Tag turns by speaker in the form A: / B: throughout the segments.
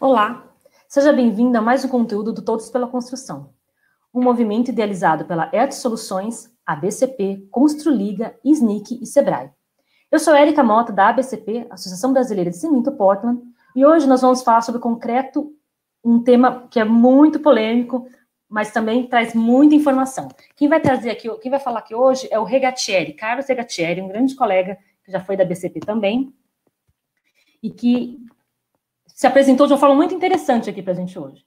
A: Olá, seja bem-vindo a mais um conteúdo do Todos pela Construção, um movimento idealizado pela ERT Soluções, ABCP, Construliga, SNIC e Sebrae. Eu sou Érica Mota, da ABCP, Associação Brasileira de Cimento Portland, e hoje nós vamos falar sobre concreto, um tema que é muito polêmico, mas também traz muita informação. Quem vai trazer aqui, quem vai falar aqui hoje é o Regatieri, Carlos Regatieri, um grande colega que já foi da BCP também, e que se apresentou de uma forma muito interessante aqui para a gente hoje.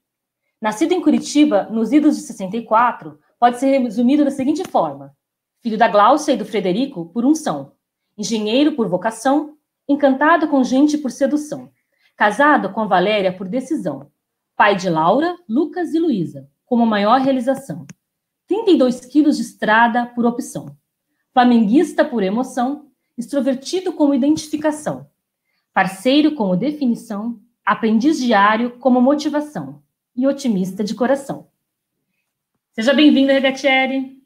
A: Nascido em Curitiba, nos idos de 64, pode ser resumido da seguinte forma: filho da Gláucia e do Frederico por unção, engenheiro por vocação, encantado com gente por sedução, casado com Valéria por decisão, pai de Laura, Lucas e Luísa, como maior realização. 32 quilos de estrada por opção, flamenguista por emoção, extrovertido como identificação, parceiro como definição, aprendiz diário como motivação e otimista de coração. Seja bem vindo Regatieri.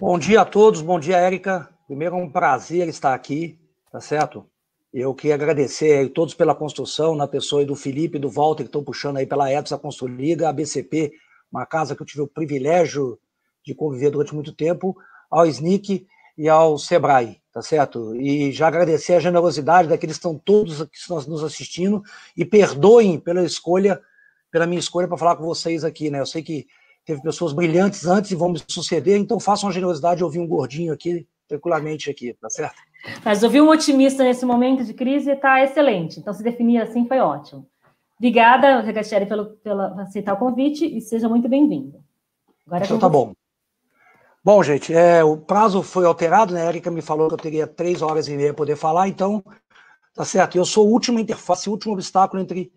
B: Bom dia a todos, bom dia, Érica. Primeiro, é um prazer estar aqui, tá certo? Eu queria agradecer a todos pela construção, na pessoa do Felipe e do Walter, que estão puxando aí pela EPS, a Construliga, a BCP, uma casa que eu tive o privilégio de conviver durante muito tempo, ao SNIC e ao Sebrae, tá certo? E já agradecer a generosidade daqueles que estão todos aqui nos assistindo e perdoem pela escolha, pela minha escolha para falar com vocês aqui, né? Eu sei que teve pessoas brilhantes antes e vão me suceder, então
A: façam a generosidade de ouvir um gordinho aqui, tranquilamente aqui, tá certo? Mas ouvir um otimista nesse momento de crise está excelente, então se definir assim foi ótimo. Obrigada, Regatieri, pelo, pelo aceitar o convite e seja muito bem-vindo. então, tá bom.
B: Bom, gente, é, o prazo foi alterado, né? A Erika me falou que eu teria três horas e meia para poder falar, então, tá certo. Eu sou a última interface, o último obstáculo entre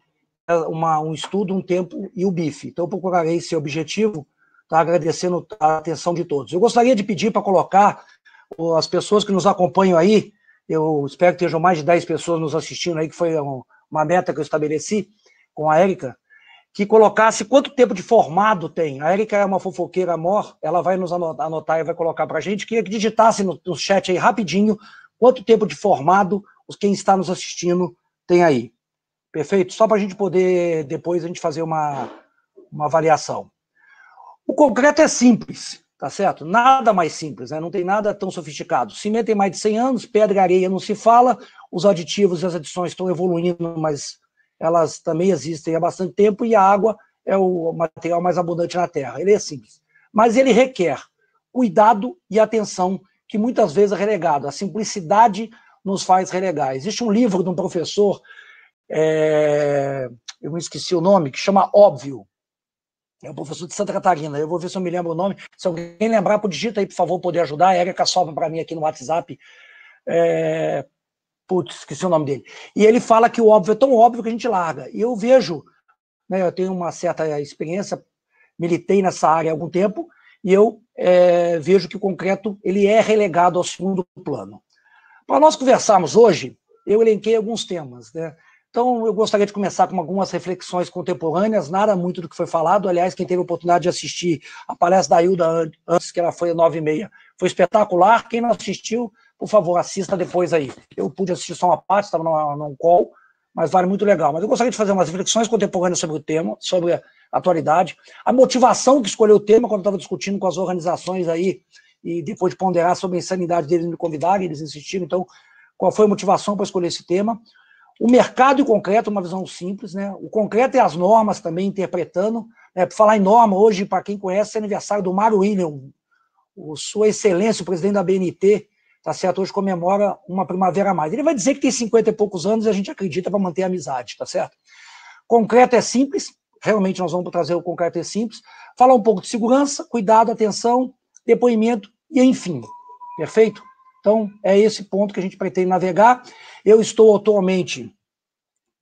B: é, uma, um estudo, um tempo e o bife. Então, eu procurarei ser objetivo, tá? agradecendo a atenção de todos. Eu gostaria de pedir para colocar as pessoas que nos acompanham aí, eu espero que estejam mais de 10 pessoas nos assistindo aí, que foi uma meta que eu estabeleci com a Érica, que colocasse quanto tempo de formado tem. A Erika é uma fofoqueira amor, ela vai nos anotar e vai colocar para a gente. Queria que digitasse no, no, chat aí rapidinho quanto tempo de formado os quem está nos assistindo tem aí. Perfeito? Só para a gente poder depois a gente fazer uma, uma avaliação. O concreto é simples, tá certo? Nada mais simples, né? não tem nada tão sofisticado. Cimento tem mais de 100 anos, pedra e areia não se fala, os aditivos e as adições estão evoluindo, mas elas também existem há bastante tempo e a água é o material mais abundante na Terra. Ele é simples. Mas ele requer cuidado e atenção, que muitas vezes é relegado. A simplicidade nos faz relegar. Existe um livro de um professor, é, eu me esqueci o nome, que chama Óbvio. É o um professor de Santa Catarina. Eu vou ver se eu me lembro o nome. Se alguém lembrar, digita aí, por favor, poder ajudar. A Erika sopra para mim aqui no WhatsApp. É, Putz, esqueci o nome dele. E ele fala que o óbvio é tão óbvio que a gente larga. E eu vejo, né, eu tenho uma certa experiência, militei nessa área há algum tempo, e eu é, vejo que o concreto ele é relegado ao segundo plano. Para nós conversarmos hoje, eu elenquei alguns temas. Né? Então, eu gostaria de começar com algumas reflexões contemporâneas, nada muito do que foi falado. Aliás, quem teve a oportunidade de assistir a palestra da Hilda antes, que ela foi às nove e meia, foi espetacular. Quem não assistiu, por favor, assista depois aí. Eu pude assistir só uma parte, estava num, num call, mas vale muito legal. Mas eu gostaria de fazer umas reflexões contemporâneas sobre o tema, sobre a atualidade, a motivação que escolheu o tema quando estava discutindo com as organizações aí, e depois de ponderar sobre a insanidade deles me convidarem, eles insistiram, então, qual foi a motivação para escolher esse tema. O mercado e o concreto, uma visão simples, né? O concreto e as normas também interpretando. Né? Para falar em norma, hoje, para quem conhece, é aniversário do Mário William, o Sua Excelência, o presidente da BNT, tá certo? Hoje comemora uma primavera a mais. Ele vai dizer que tem 50 e poucos anos e a gente acredita para manter a amizade, tá certo? Concreto é simples, realmente nós vamos trazer o concreto é simples. Falar um pouco de segurança, cuidado, atenção, depoimento e enfim. Perfeito? Então, é esse ponto que a gente pretende navegar. Eu estou atualmente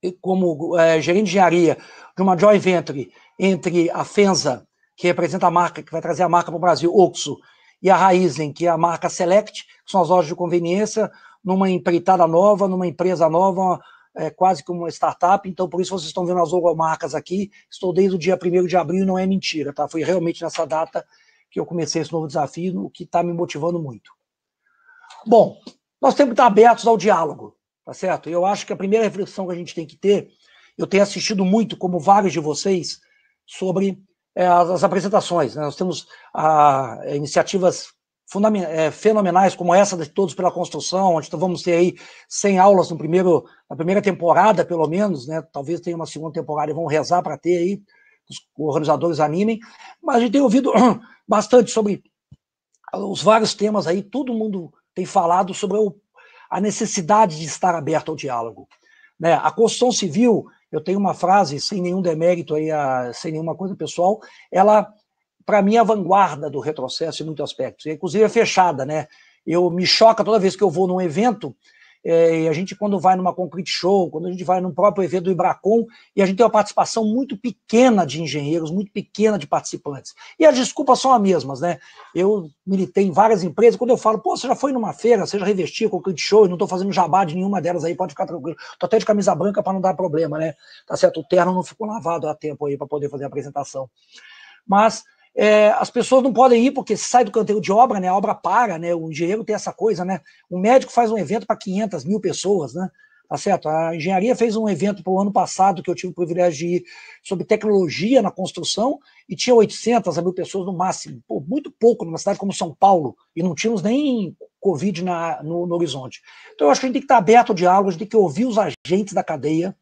B: eh, como é, gerente de engenharia de uma joint venture entre a FENSA, que representa a marca, que vai trazer a marca para o Brasil, Oxo, e a Raizen, que é a marca Select, que são as lojas de conveniência, numa empreitada nova, numa empresa nova, é, quase como uma startup. Então, por isso vocês estão vendo as logomarcas aqui. Estou desde o dia 1 de abril, não é mentira, tá? Foi realmente nessa data que eu comecei esse novo desafio, o que está me motivando muito. Bom, nós temos que estar abertos ao diálogo, tá certo? Eu acho que a primeira reflexão que a gente tem que ter, eu tenho assistido muito, como vários de vocês, sobre é, as, as, apresentações. Né? Nós temos a, é, iniciativas é, fenomenais como essa de Todos pela Construção, onde vamos ter aí 100 aulas no primeiro, na primeira temporada, pelo menos, né? talvez tenha uma segunda temporada e vão rezar para ter aí, os organizadores animem, mas a gente tem ouvido bastante sobre os vários temas aí, todo mundo tem falado sobre o, a necessidade de estar aberto ao diálogo. Né? A construção civil, eu tenho uma frase, sem nenhum demérito, aí, a, sem nenhuma coisa pessoal, ela, para mim, é a vanguarda do retrocesso em muitos aspectos. E, inclusive, é fechada, né? Eu me choca toda vez que eu vou num evento, é, e a gente, quando vai numa Concrete Show, quando a gente vai no próprio evento do Ibracon, e a gente tem uma participação muito pequena de engenheiros, muito pequena de participantes. E as desculpas são as mesmas, né? Eu militei em várias empresas, quando eu falo, pô, você já foi numa feira, você já revestiu Concrete Show, e não estou fazendo jabá de nenhuma delas aí, pode ficar tranquilo. Estou até de camisa branca para não dar problema, né? Tá certo, o terno não ficou lavado há tempo aí para poder fazer a apresentação. Mas é, as pessoas não podem ir porque sai do canteiro de obra, né? A obra para, né? O engenheiro tem essa coisa, né? O médico faz um evento para 500 mil pessoas, né? Tá certo? A engenharia fez um evento para o ano passado que eu tive o privilégio de ir sobre tecnologia na construção e tinha 800 mil pessoas no máximo, Pô, muito pouco numa cidade como São Paulo e não tínhamos nem Covid na, no, no horizonte. Então eu acho que a gente tem que estar aberto ao diálogo, a gente tem que ouvir os agentes da cadeia.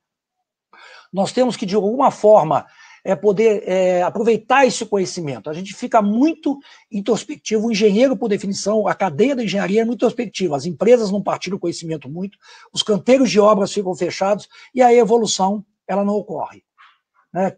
B: Nós temos que de alguma forma é, poder é, aproveitar esse conhecimento. A gente fica muito introspectivo, o engenheiro, por definição, a cadeia da engenharia é muito introspectiva, as empresas não partilham conhecimento muito, os canteiros de obras ficam fechados e a evolução ela não ocorre. Né?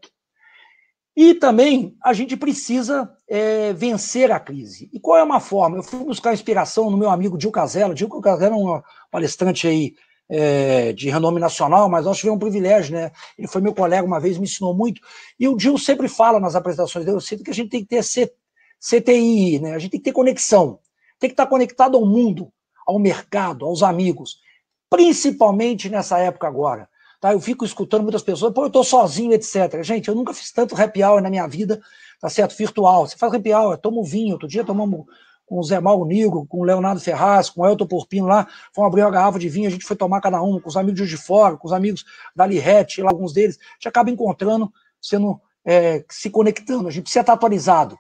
B: E também a gente precisa é, vencer a crise. E qual é uma forma? Eu fui buscar inspiração no meu amigo Dil Casella. Dil é um palestrante aí é, de renome nacional, mas nós tivemos um privilégio, né? Ele foi meu colega uma vez, me ensinou muito. E o Dil sempre fala nas apresentações dele, eu sinto que a gente tem que ter C, CTI, né? A gente tem que ter conexão, tem que estar conectado ao mundo, ao mercado, aos amigos, principalmente nessa época agora. Tá? Eu fico escutando muitas pessoas, pô, eu tô sozinho, etc. Gente, eu nunca fiz tanto happy hour na minha vida, tá certo? Virtual. Você faz happy hour, toma vinho, outro dia tomamos com o Zé Mauro Nigro, com o Leonardo Ferraz, com o Elton Porpino lá, foram abrir uma garrafa de vinho, a gente foi tomar cada um, com os amigos de hoje de Fora, com os amigos da Lirete, alguns deles, a gente acaba encontrando, sendo, é, se conectando, a gente precisa estar atualizado.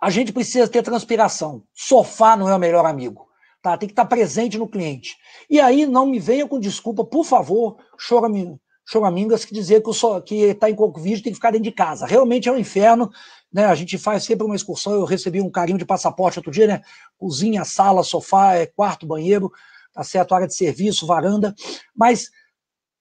B: A gente precisa ter transpiração, sofá não é o melhor amigo, tá? tem que estar presente no cliente. E aí não me venha com desculpa, por favor, chora-me choramingas que dizer que está em Covid tem que ficar dentro de casa. Realmente é um inferno né? A gente faz sempre uma excursão, eu recebi um carinho de passaporte outro dia, né? Cozinha, sala, sofá, é, quarto, banheiro, tá certo? Área de serviço, varanda, mas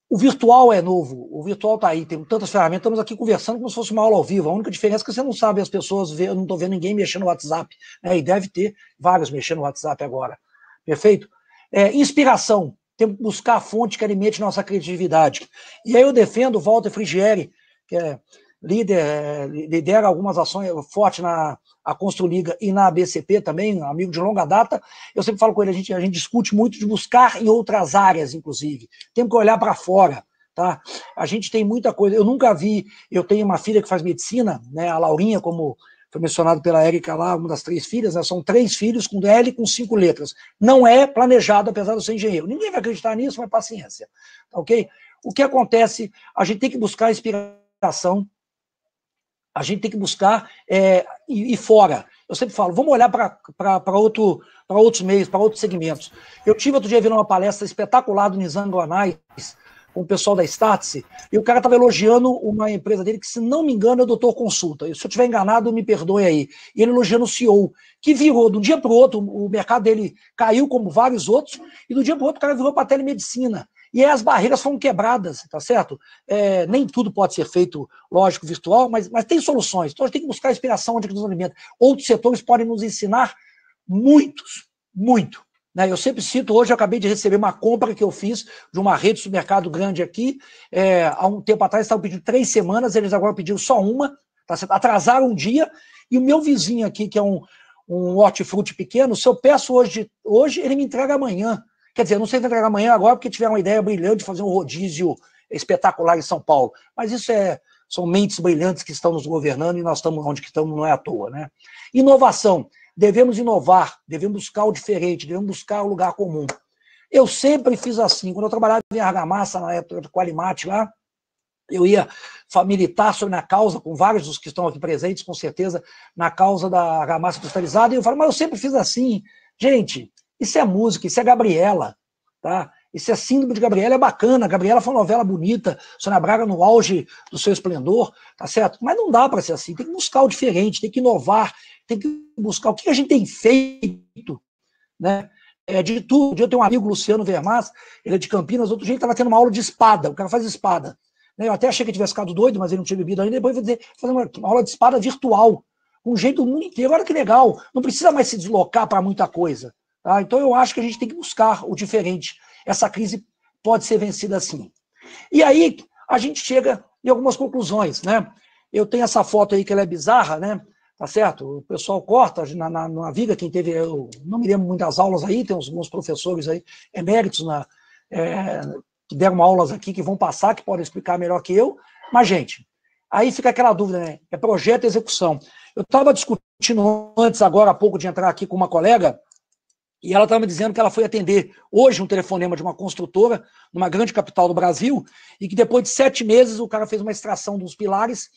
B: o virtual é novo, o virtual está aí, tem tantas ferramentas, estamos aqui conversando como se fosse uma aula ao vivo. A única diferença é que você não sabe as pessoas, eu não estou vendo ninguém mexendo no WhatsApp, né? e deve ter vários mexendo no WhatsApp agora. Perfeito? É, inspiração, temos que buscar a fonte que alimente nossa criatividade. E aí eu defendo Walter Frigieri, que é líder, eh, lidera algumas ações fortes na a Construliga e na ABCP também, amigo de longa data. Eu sempre falo com ele, a gente, a gente discute muito de buscar em outras áreas, inclusive. Temos que olhar para fora. Tá? A gente tem muita coisa. Eu nunca vi. Eu tenho uma filha que faz medicina, né? A Laurinha, como foi mencionado pela Érica lá, uma das três filhas, né? são três filhos com L com cinco letras. Não é planejado, apesar de eu ser engenheiro. Ninguém vai acreditar nisso, mas paciência. Tá ok? O que acontece? A gente tem que buscar inspiração a gente tem que buscar é, ir, fora. Eu sempre falo, vamos olhar para outro, outros meios, para outros segmentos. Eu tive outro dia vendo uma palestra espetacular do Nizango Anais, com o pessoal da Startse, e o cara estava elogiando uma empresa dele que, se não me engano, é o Doutor Consulta. Se eu estiver enganado, me perdoe aí. E ele elogiando o CEO, que virou, de um dia para o outro, o mercado dele caiu como vários outros, e do dia para o outro o cara virou para a telemedicina. E as barreiras foram quebradas, tá certo? É, nem tudo pode ser feito, lógico, virtual, mas, mas tem soluções. Então a gente tem que buscar inspiração onde é que nos alimenta. Outros setores podem nos ensinar muitos, muito. Né? Eu sempre cito, hoje eu acabei de receber uma compra que eu fiz de uma rede de supermercado grande aqui. É, há um tempo atrás estavam pedindo três semanas, eles agora pediram só uma, tá certo? atrasaram um dia. E o meu vizinho aqui, que é um, um hortifruti pequeno, se eu peço hoje, hoje ele me entrega amanhã. Quer dizer, eu não sei entregar amanhã agora porque tiveram uma ideia brilhante de fazer um rodízio espetacular em São Paulo. Mas isso é são mentes brilhantes que estão nos governando e nós estamos onde estamos, não é à toa. Né? Inovação. Devemos inovar, devemos buscar o diferente, devemos buscar o lugar comum. Eu sempre fiz assim. Quando eu trabalhava em argamassa, na época do Qualimate lá, eu ia militar sobre a causa, com vários dos que estão aqui presentes, com certeza, na causa da argamassa cristalizada, e eu falo, mas eu sempre fiz assim. Gente, isso é música, isso é Gabriela, tá? Isso é síndrome de Gabriela, é bacana. Gabriela foi uma novela bonita, Sônia Braga no auge do seu esplendor, tá certo? Mas não dá para ser assim, tem que buscar o diferente, tem que inovar, tem que buscar o que a gente tem feito, né? É de tudo. Eu tenho um amigo, Luciano Vermas, ele é de Campinas, outro dia ele estava tendo uma aula de espada, o cara faz espada. Né? Eu até achei que ele tivesse ficado doido, mas ele não tinha bebido ainda. Depois eu vou fazer uma, uma aula de espada virtual, com um jeito do mundo inteiro. Olha que legal, não precisa mais se deslocar para muita coisa. Tá? Então eu acho que a gente tem que buscar o diferente. Essa crise pode ser vencida assim. E aí a gente chega em algumas conclusões, né? Eu tenho essa foto aí que ela é bizarra, né? Tá certo? O pessoal corta na, na, na viga, quem teve, eu não me lembro muitas aulas aí, tem uns bons professores aí, eméritos na, é, que deram aulas aqui, que vão passar, que podem explicar melhor que eu. Mas, gente, aí fica aquela dúvida, né? É projeto e execução. Eu estava discutindo antes, agora há pouco, de entrar aqui com uma colega, e ela estava me dizendo que ela foi atender hoje um telefonema de uma construtora, numa grande capital do Brasil, e que depois de sete meses o cara fez uma extração dos pilares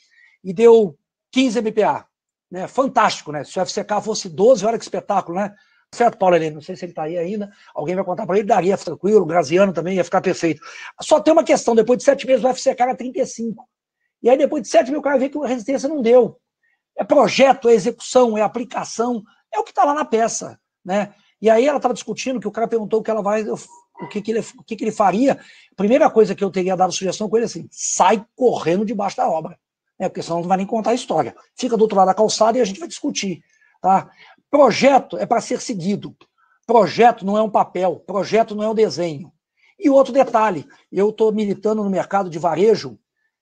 B: e deu 15 MPa. Né? Fantástico, né? Se o FCK fosse 12, olha que espetáculo, né? Certo, Paulo Heleno? Não sei se ele está aí ainda. Alguém vai contar para ele, daria tranquilo, o Graziano também ia ficar perfeito. Só tem uma questão: depois de sete meses o FCK era 35. E aí depois de sete mil, o cara vê que a resistência não deu. É projeto, é execução, é aplicação, é o que está lá na peça. Né? E aí ela estava discutindo que o cara perguntou o que ela vai, o que, que, ele, o que, que ele faria. A primeira coisa que eu teria dado sugestão com ele é assim: sai correndo debaixo da obra. é Porque senão não vai nem contar a história. Fica do outro lado da calçada e a gente vai discutir. Tá? Projeto é para ser seguido. Projeto não é um papel, projeto não é um desenho. E outro detalhe, eu estou militando no mercado de varejo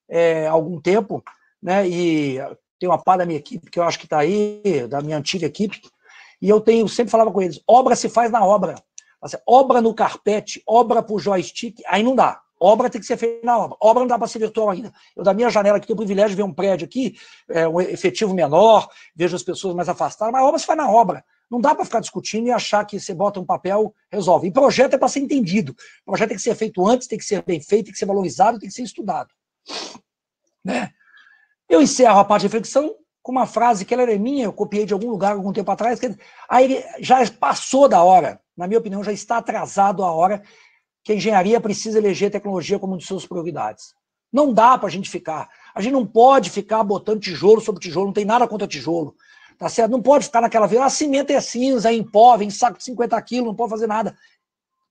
B: é, há algum tempo, né? E tem uma pá da minha equipe que eu acho que está aí, da minha antiga equipe, e eu tenho, sempre falava com eles, obra se faz na obra. Assim, obra no carpete, obra pro joystick, aí não dá. Obra tem que ser feita na obra. Obra não dá para ser virtual ainda. Eu, da minha janela, que tenho o privilégio de ver um prédio aqui, é, um efetivo menor, vejo as pessoas mais afastadas, mas obra se faz na obra. Não dá para ficar discutindo e achar que você bota um papel, resolve. E projeto é para ser entendido. O projeto tem que ser feito antes, tem que ser bem feito, tem que ser valorizado, tem que ser estudado. Né? Eu encerro a parte de reflexão com uma frase que ela era minha, eu copiei de algum lugar algum tempo atrás, que aí já passou da hora, na minha opinião, já está atrasado a hora que a engenharia precisa eleger a tecnologia como uma de suas prioridades. Não dá para a gente ficar. A gente não pode ficar botando tijolo sobre tijolo, não tem nada contra tijolo. Tá certo? Não pode ficar naquela vida, ah, cimento é cinza, é em pó, vem saco de 50 quilos, não pode fazer nada.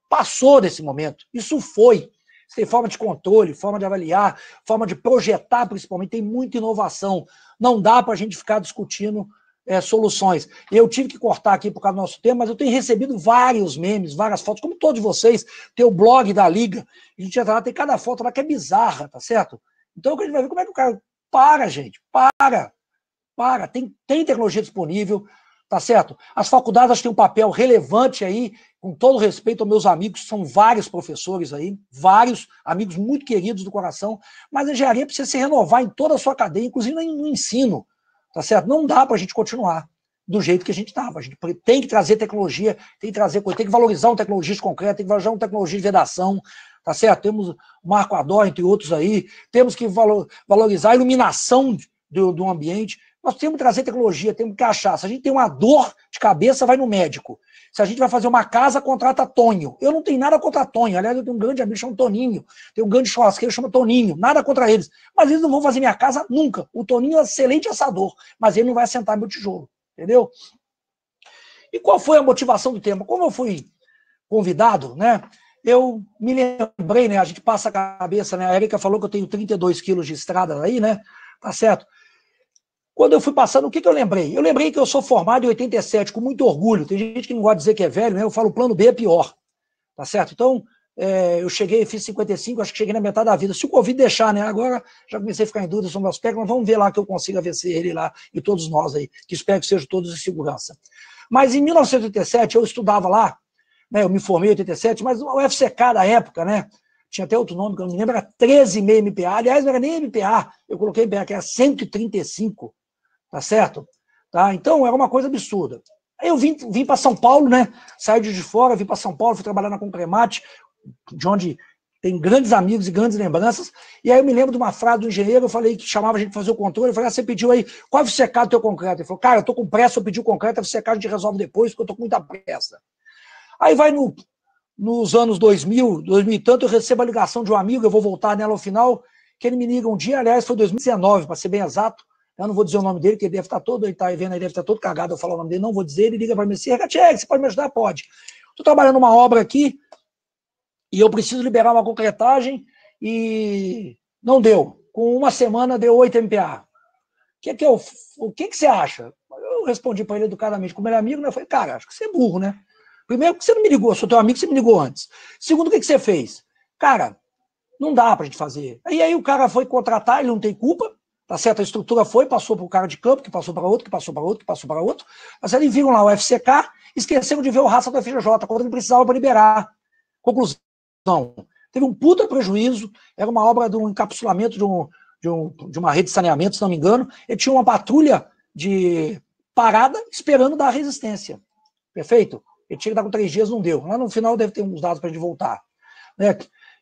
B: Passou desse momento, isso foi. Você tem forma de controle, forma de avaliar, forma de projetar, principalmente. Tem muita inovação. Não dá para a gente ficar discutindo é, soluções. Eu tive que cortar aqui por causa do nosso tema, mas eu tenho recebido vários memes, várias fotos, como todos vocês. Tem o blog da Liga. A gente entra lá, tem cada foto lá que é bizarra, tá certo? Então a gente vai ver como é que o cara. Para, gente, para! Para, tem, tem tecnologia disponível, tá certo? As faculdades têm um papel relevante aí com todo respeito aos meus amigos, são vários professores aí, vários amigos muito queridos do coração, mas a engenharia precisa se renovar em toda a sua cadeia, inclusive no ensino, tá certo? Não dá para a gente continuar do jeito que a gente estava. A gente tem que trazer tecnologia, tem que trazer coisa, tem que valorizar um tecnologista concreto, tem que valorizar uma tecnologia de vedação, tá certo? Temos Marco Ador, entre outros aí, temos que valorizar a iluminação do, do ambiente, nós temos que trazer tecnologia, temos que achar. Se a gente tem uma dor de cabeça, vai no médico. Se a gente vai fazer uma casa, contrata Tonho. Eu não tenho nada contra Tonho. Aliás, eu tenho um grande amigo chamado Toninho. Tem um grande churrasqueiro chamado Toninho. Nada contra eles. Mas eles não vão fazer minha casa nunca. O Toninho é um excelente assador, mas ele não vai assentar meu tijolo. Entendeu? E qual foi a motivação do tema? Como eu fui convidado, né? Eu me lembrei, né? A gente passa a cabeça, né? A Erika falou que eu tenho 32 quilos de estrada aí, né? Tá certo? Quando eu fui passando, o que, que eu lembrei? Eu lembrei que eu sou formado em 87, com muito orgulho. Tem gente que não gosta de dizer que é velho, né? Eu falo, o plano B é pior. Tá certo? Então, é, eu cheguei, fiz 55, acho que cheguei na metade da vida. Se o Covid deixar, né? Agora já comecei a ficar em dúvida sobre o aspecto, mas vamos ver lá que eu consiga vencer ele lá e todos nós aí, que espero que sejam todos em segurança. Mas em 1987, eu estudava lá, né? Eu me formei em 87, mas o UFCK da época, né? Tinha até outro nome que eu não me lembro, era 13,5 MPA. Aliás, não era nem MPA, eu coloquei MPA, que era 135 tá certo? Tá? Então era uma coisa absurda. Aí eu vim, vim para São Paulo, né? Saí de fora, vim para São Paulo, fui trabalhar na Concremate, de onde tem grandes amigos e grandes lembranças. E aí eu me lembro de uma frase do engenheiro, eu falei que chamava a gente para fazer o controle. Eu falei, ah, você pediu aí, qual é o secado do teu concreto? Ele falou, cara, eu tô com pressa, eu pedi o concreto, é o secado a gente resolve depois, porque eu tô com muita pressa. Aí vai no, nos anos 2000, 2000 e tanto, eu recebo a ligação de um amigo, eu vou voltar nela ao final, que ele me liga um dia, aliás, foi 2019, para ser bem exato, eu não vou dizer o nome dele, que ele deve estar tá todo, ele está vendo, ele deve estar tá todo cagado, eu falo o nome dele, não vou dizer, ele liga para mim assim, Regatec, você pode me ajudar? Pode. Estou trabalhando uma obra aqui e eu preciso liberar uma concretagem e não deu. Com uma semana deu 8 MPA. O que, que, eu, o que, que você acha? Eu respondi para ele educadamente, como ele é amigo, né? eu falei, cara, acho que você é burro, né? Primeiro, que você não me ligou, sou teu amigo, você me ligou antes. Segundo, o que, que você fez? Cara, não dá para a gente fazer. E aí o cara foi contratar, ele não tem culpa, Tá certo? A estrutura foi, passou para o cara de campo, que passou para outro, que passou para outro, que passou para outro. Mas eles viram lá o FCK, esqueceram de ver o raça do FGJ, quando ele precisava para liberar. Conclusão. Teve um puta prejuízo, era uma obra de um encapsulamento de, um, de, um, de uma rede de saneamento, se não me engano. Ele tinha uma patrulha de parada esperando dar resistência. Perfeito? Ele tinha que dar com três dias, não deu. Lá no final deve ter uns dados para a gente voltar. Né?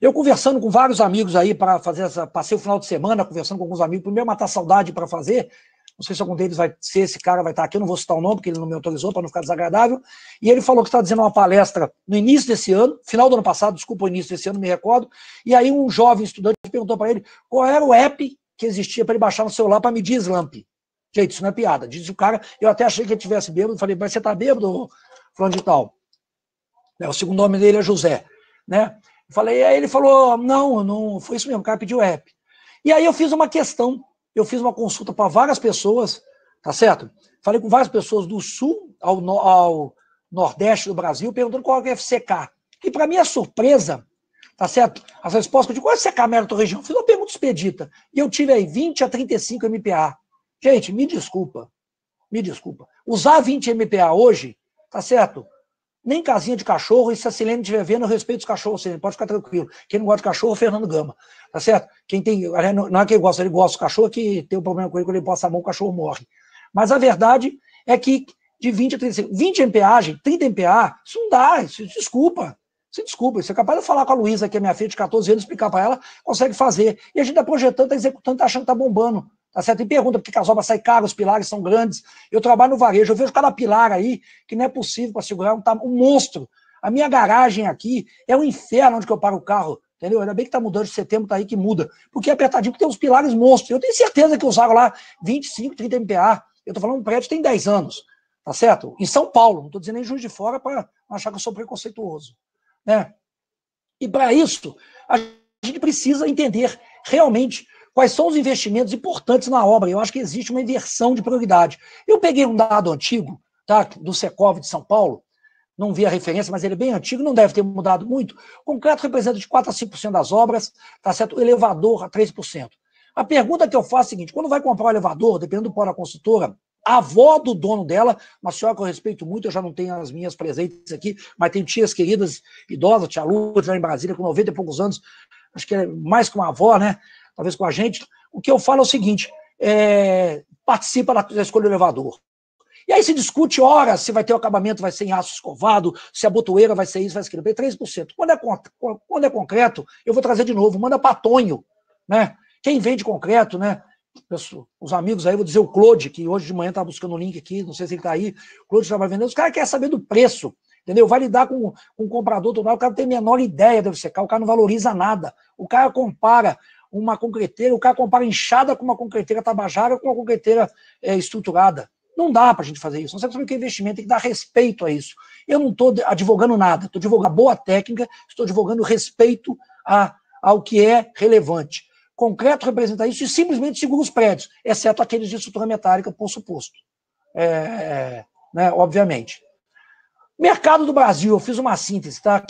B: Eu conversando com vários amigos aí para fazer essa. Passei o final de semana conversando com alguns amigos, primeiro matar saudade para fazer. Não sei se algum deles vai ser, esse cara vai estar tá aqui, eu não vou citar o nome, porque ele não me autorizou para não ficar desagradável. E ele falou que está dizendo uma palestra no início desse ano, final do ano passado, desculpa, o início desse ano, me recordo. E aí um jovem estudante perguntou para ele qual era o app que existia para ele baixar no celular para medir slump. Gente, isso não é piada. Diz o cara, eu até achei que ele tivesse bêbado, falei, mas você está bêbado, falando de tal. É, o segundo nome dele é José. Né? Falei, aí ele falou, não, não, foi isso mesmo, o cara pediu app. E aí eu fiz uma questão, eu fiz uma consulta para várias pessoas, tá certo? Falei com várias pessoas do sul ao, no, ao nordeste do Brasil, perguntando qual é o FCK. E para minha surpresa, tá certo? As respostas, eu digo, qual é o FCK mérito da região? Eu fiz uma pergunta expedita. E eu tive aí 20 a 35 MPA. Gente, me desculpa, me desculpa. Usar 20 MPA hoje, tá certo? nem casinha de cachorro, e se a Silene estiver vendo, eu respeito os cachorros, Silene, pode ficar tranquilo. Quem não gosta de cachorro é o Fernando Gama, tá certo? Quem tem, não é que ele gosta, ele gosta do cachorro, é que tem um problema com ele, quando ele passa a mão, o cachorro morre. Mas a verdade é que de 20 a 35, 20 MPA, 30 MPA, isso não dá, isso, desculpa. Se é desculpa, você é capaz de falar com a Luísa, que é minha filha de 14 anos, explicar para ela, consegue fazer. E a gente está projetando, está executando, está achando que está bombando. Tá certo? E pergunta porque as obras saem caras, os pilares são grandes. Eu trabalho no varejo, eu vejo cada pilar aí que não é possível para segurar um, um monstro. A minha garagem aqui é um inferno onde eu paro o carro. Entendeu? Ainda bem que está mudando de setembro, tá aí que muda. Porque é apertadinho, porque tem uns pilares monstros. Eu tenho certeza que usaram lá 25, 30 MPA. Eu estou falando um prédio tem 10 anos. Tá certo? Em São Paulo, não estou dizendo nem Juiz de Fora para achar que eu sou preconceituoso. Né? E para isso, a gente precisa entender realmente quais são os investimentos importantes na obra. Eu acho que existe uma inversão de prioridade. Eu peguei um dado antigo, tá, do Secov de São Paulo, não vi a referência, mas ele é bem antigo, não deve ter mudado muito. O concreto representa de 4 a 5% das obras, tá certo? O elevador a 3%. A pergunta que eu faço é a seguinte: quando vai comprar o um elevador, dependendo do pó da construtora, a avó do dono dela, uma senhora que eu respeito muito, eu já não tenho as minhas presentes aqui, mas tenho tias queridas idosas, tia Lourdes, lá em Brasília, com 90 e poucos anos, acho que é mais que uma avó, né? talvez com a gente, o que eu falo é o seguinte: é, participa da escolha do elevador. E aí se discute horas se vai ter o acabamento, vai ser em aço escovado, se a botoeira vai ser isso, vai ser aquilo. 3%. Quando é, quando é concreto, eu vou trazer de novo, manda para Tonho. Né? Quem vende concreto, né? Os amigos aí, vou dizer o Claude, que hoje de manhã estava buscando o um link aqui, não sei se ele está aí. O Claude estava vendendo, os caras querem saber do preço. Entendeu? Vai lidar com, com o comprador total, o cara não tem a menor ideia do secar, o cara não valoriza nada. O cara compara uma concreteira, o cara compara enxada com uma concreteira tabajara com uma concreteira é, estruturada. Não dá para a gente fazer isso. Nós temos é que é o investimento tem que dar respeito a isso. Eu não estou advogando nada, estou advogando boa técnica, estou advogando respeito a, ao que é relevante. Concreto representa isso e simplesmente segura os prédios, exceto aqueles de estrutura metálica, por suposto. É, é né, obviamente. Mercado do Brasil, eu fiz uma síntese, tá?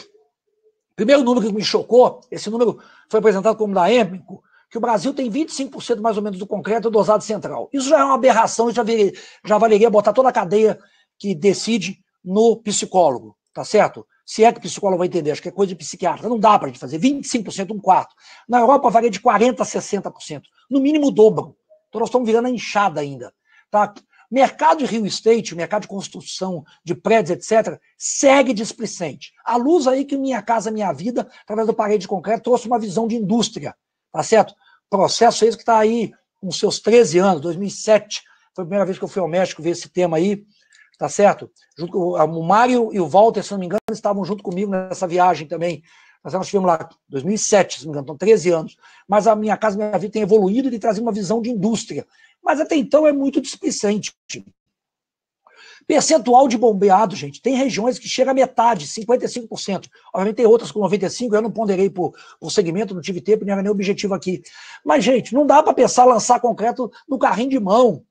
B: Primeiro número que me chocou, esse número foi apresentado como da Émico, que o Brasil tem 25% mais ou menos do concreto dosado central. Isso já é uma aberração, já, viria, já valeria botar toda a cadeia que decide no psicólogo, tá certo? Se é que o psicólogo vai entender, acho que é coisa de psiquiatra. Não dá para gente fazer 25%, um quarto. Na Europa varia de 40% a 60%, no mínimo o dobro. Então nós estamos virando a inchada ainda. Tá? Mercado de real estate, mercado de construção, de prédios, etc., segue displicente. A luz aí que Minha Casa Minha Vida, através do parede de concreto, trouxe uma visão de indústria, tá certo? Processo esse é que está aí com seus 13 anos, 2007, foi a primeira vez que eu fui ao México ver esse tema aí, tá certo? Junto, o Mário e o Walter, se não me engano, estavam junto comigo nessa viagem também, nós estivemos lá em 2007, se não me engano, 13 então, anos. Mas a minha casa, minha vida tem evoluído e trazer uma visão de indústria. Mas até então é muito displicente. Percentual de bombeado, gente, tem regiões que chega a metade, 55%. Obviamente tem outras com 95%, eu não ponderei por, por segmento, não tive tempo, não era nem objetivo aqui. Mas, gente, não dá para pensar lançar concreto no carrinho de mão.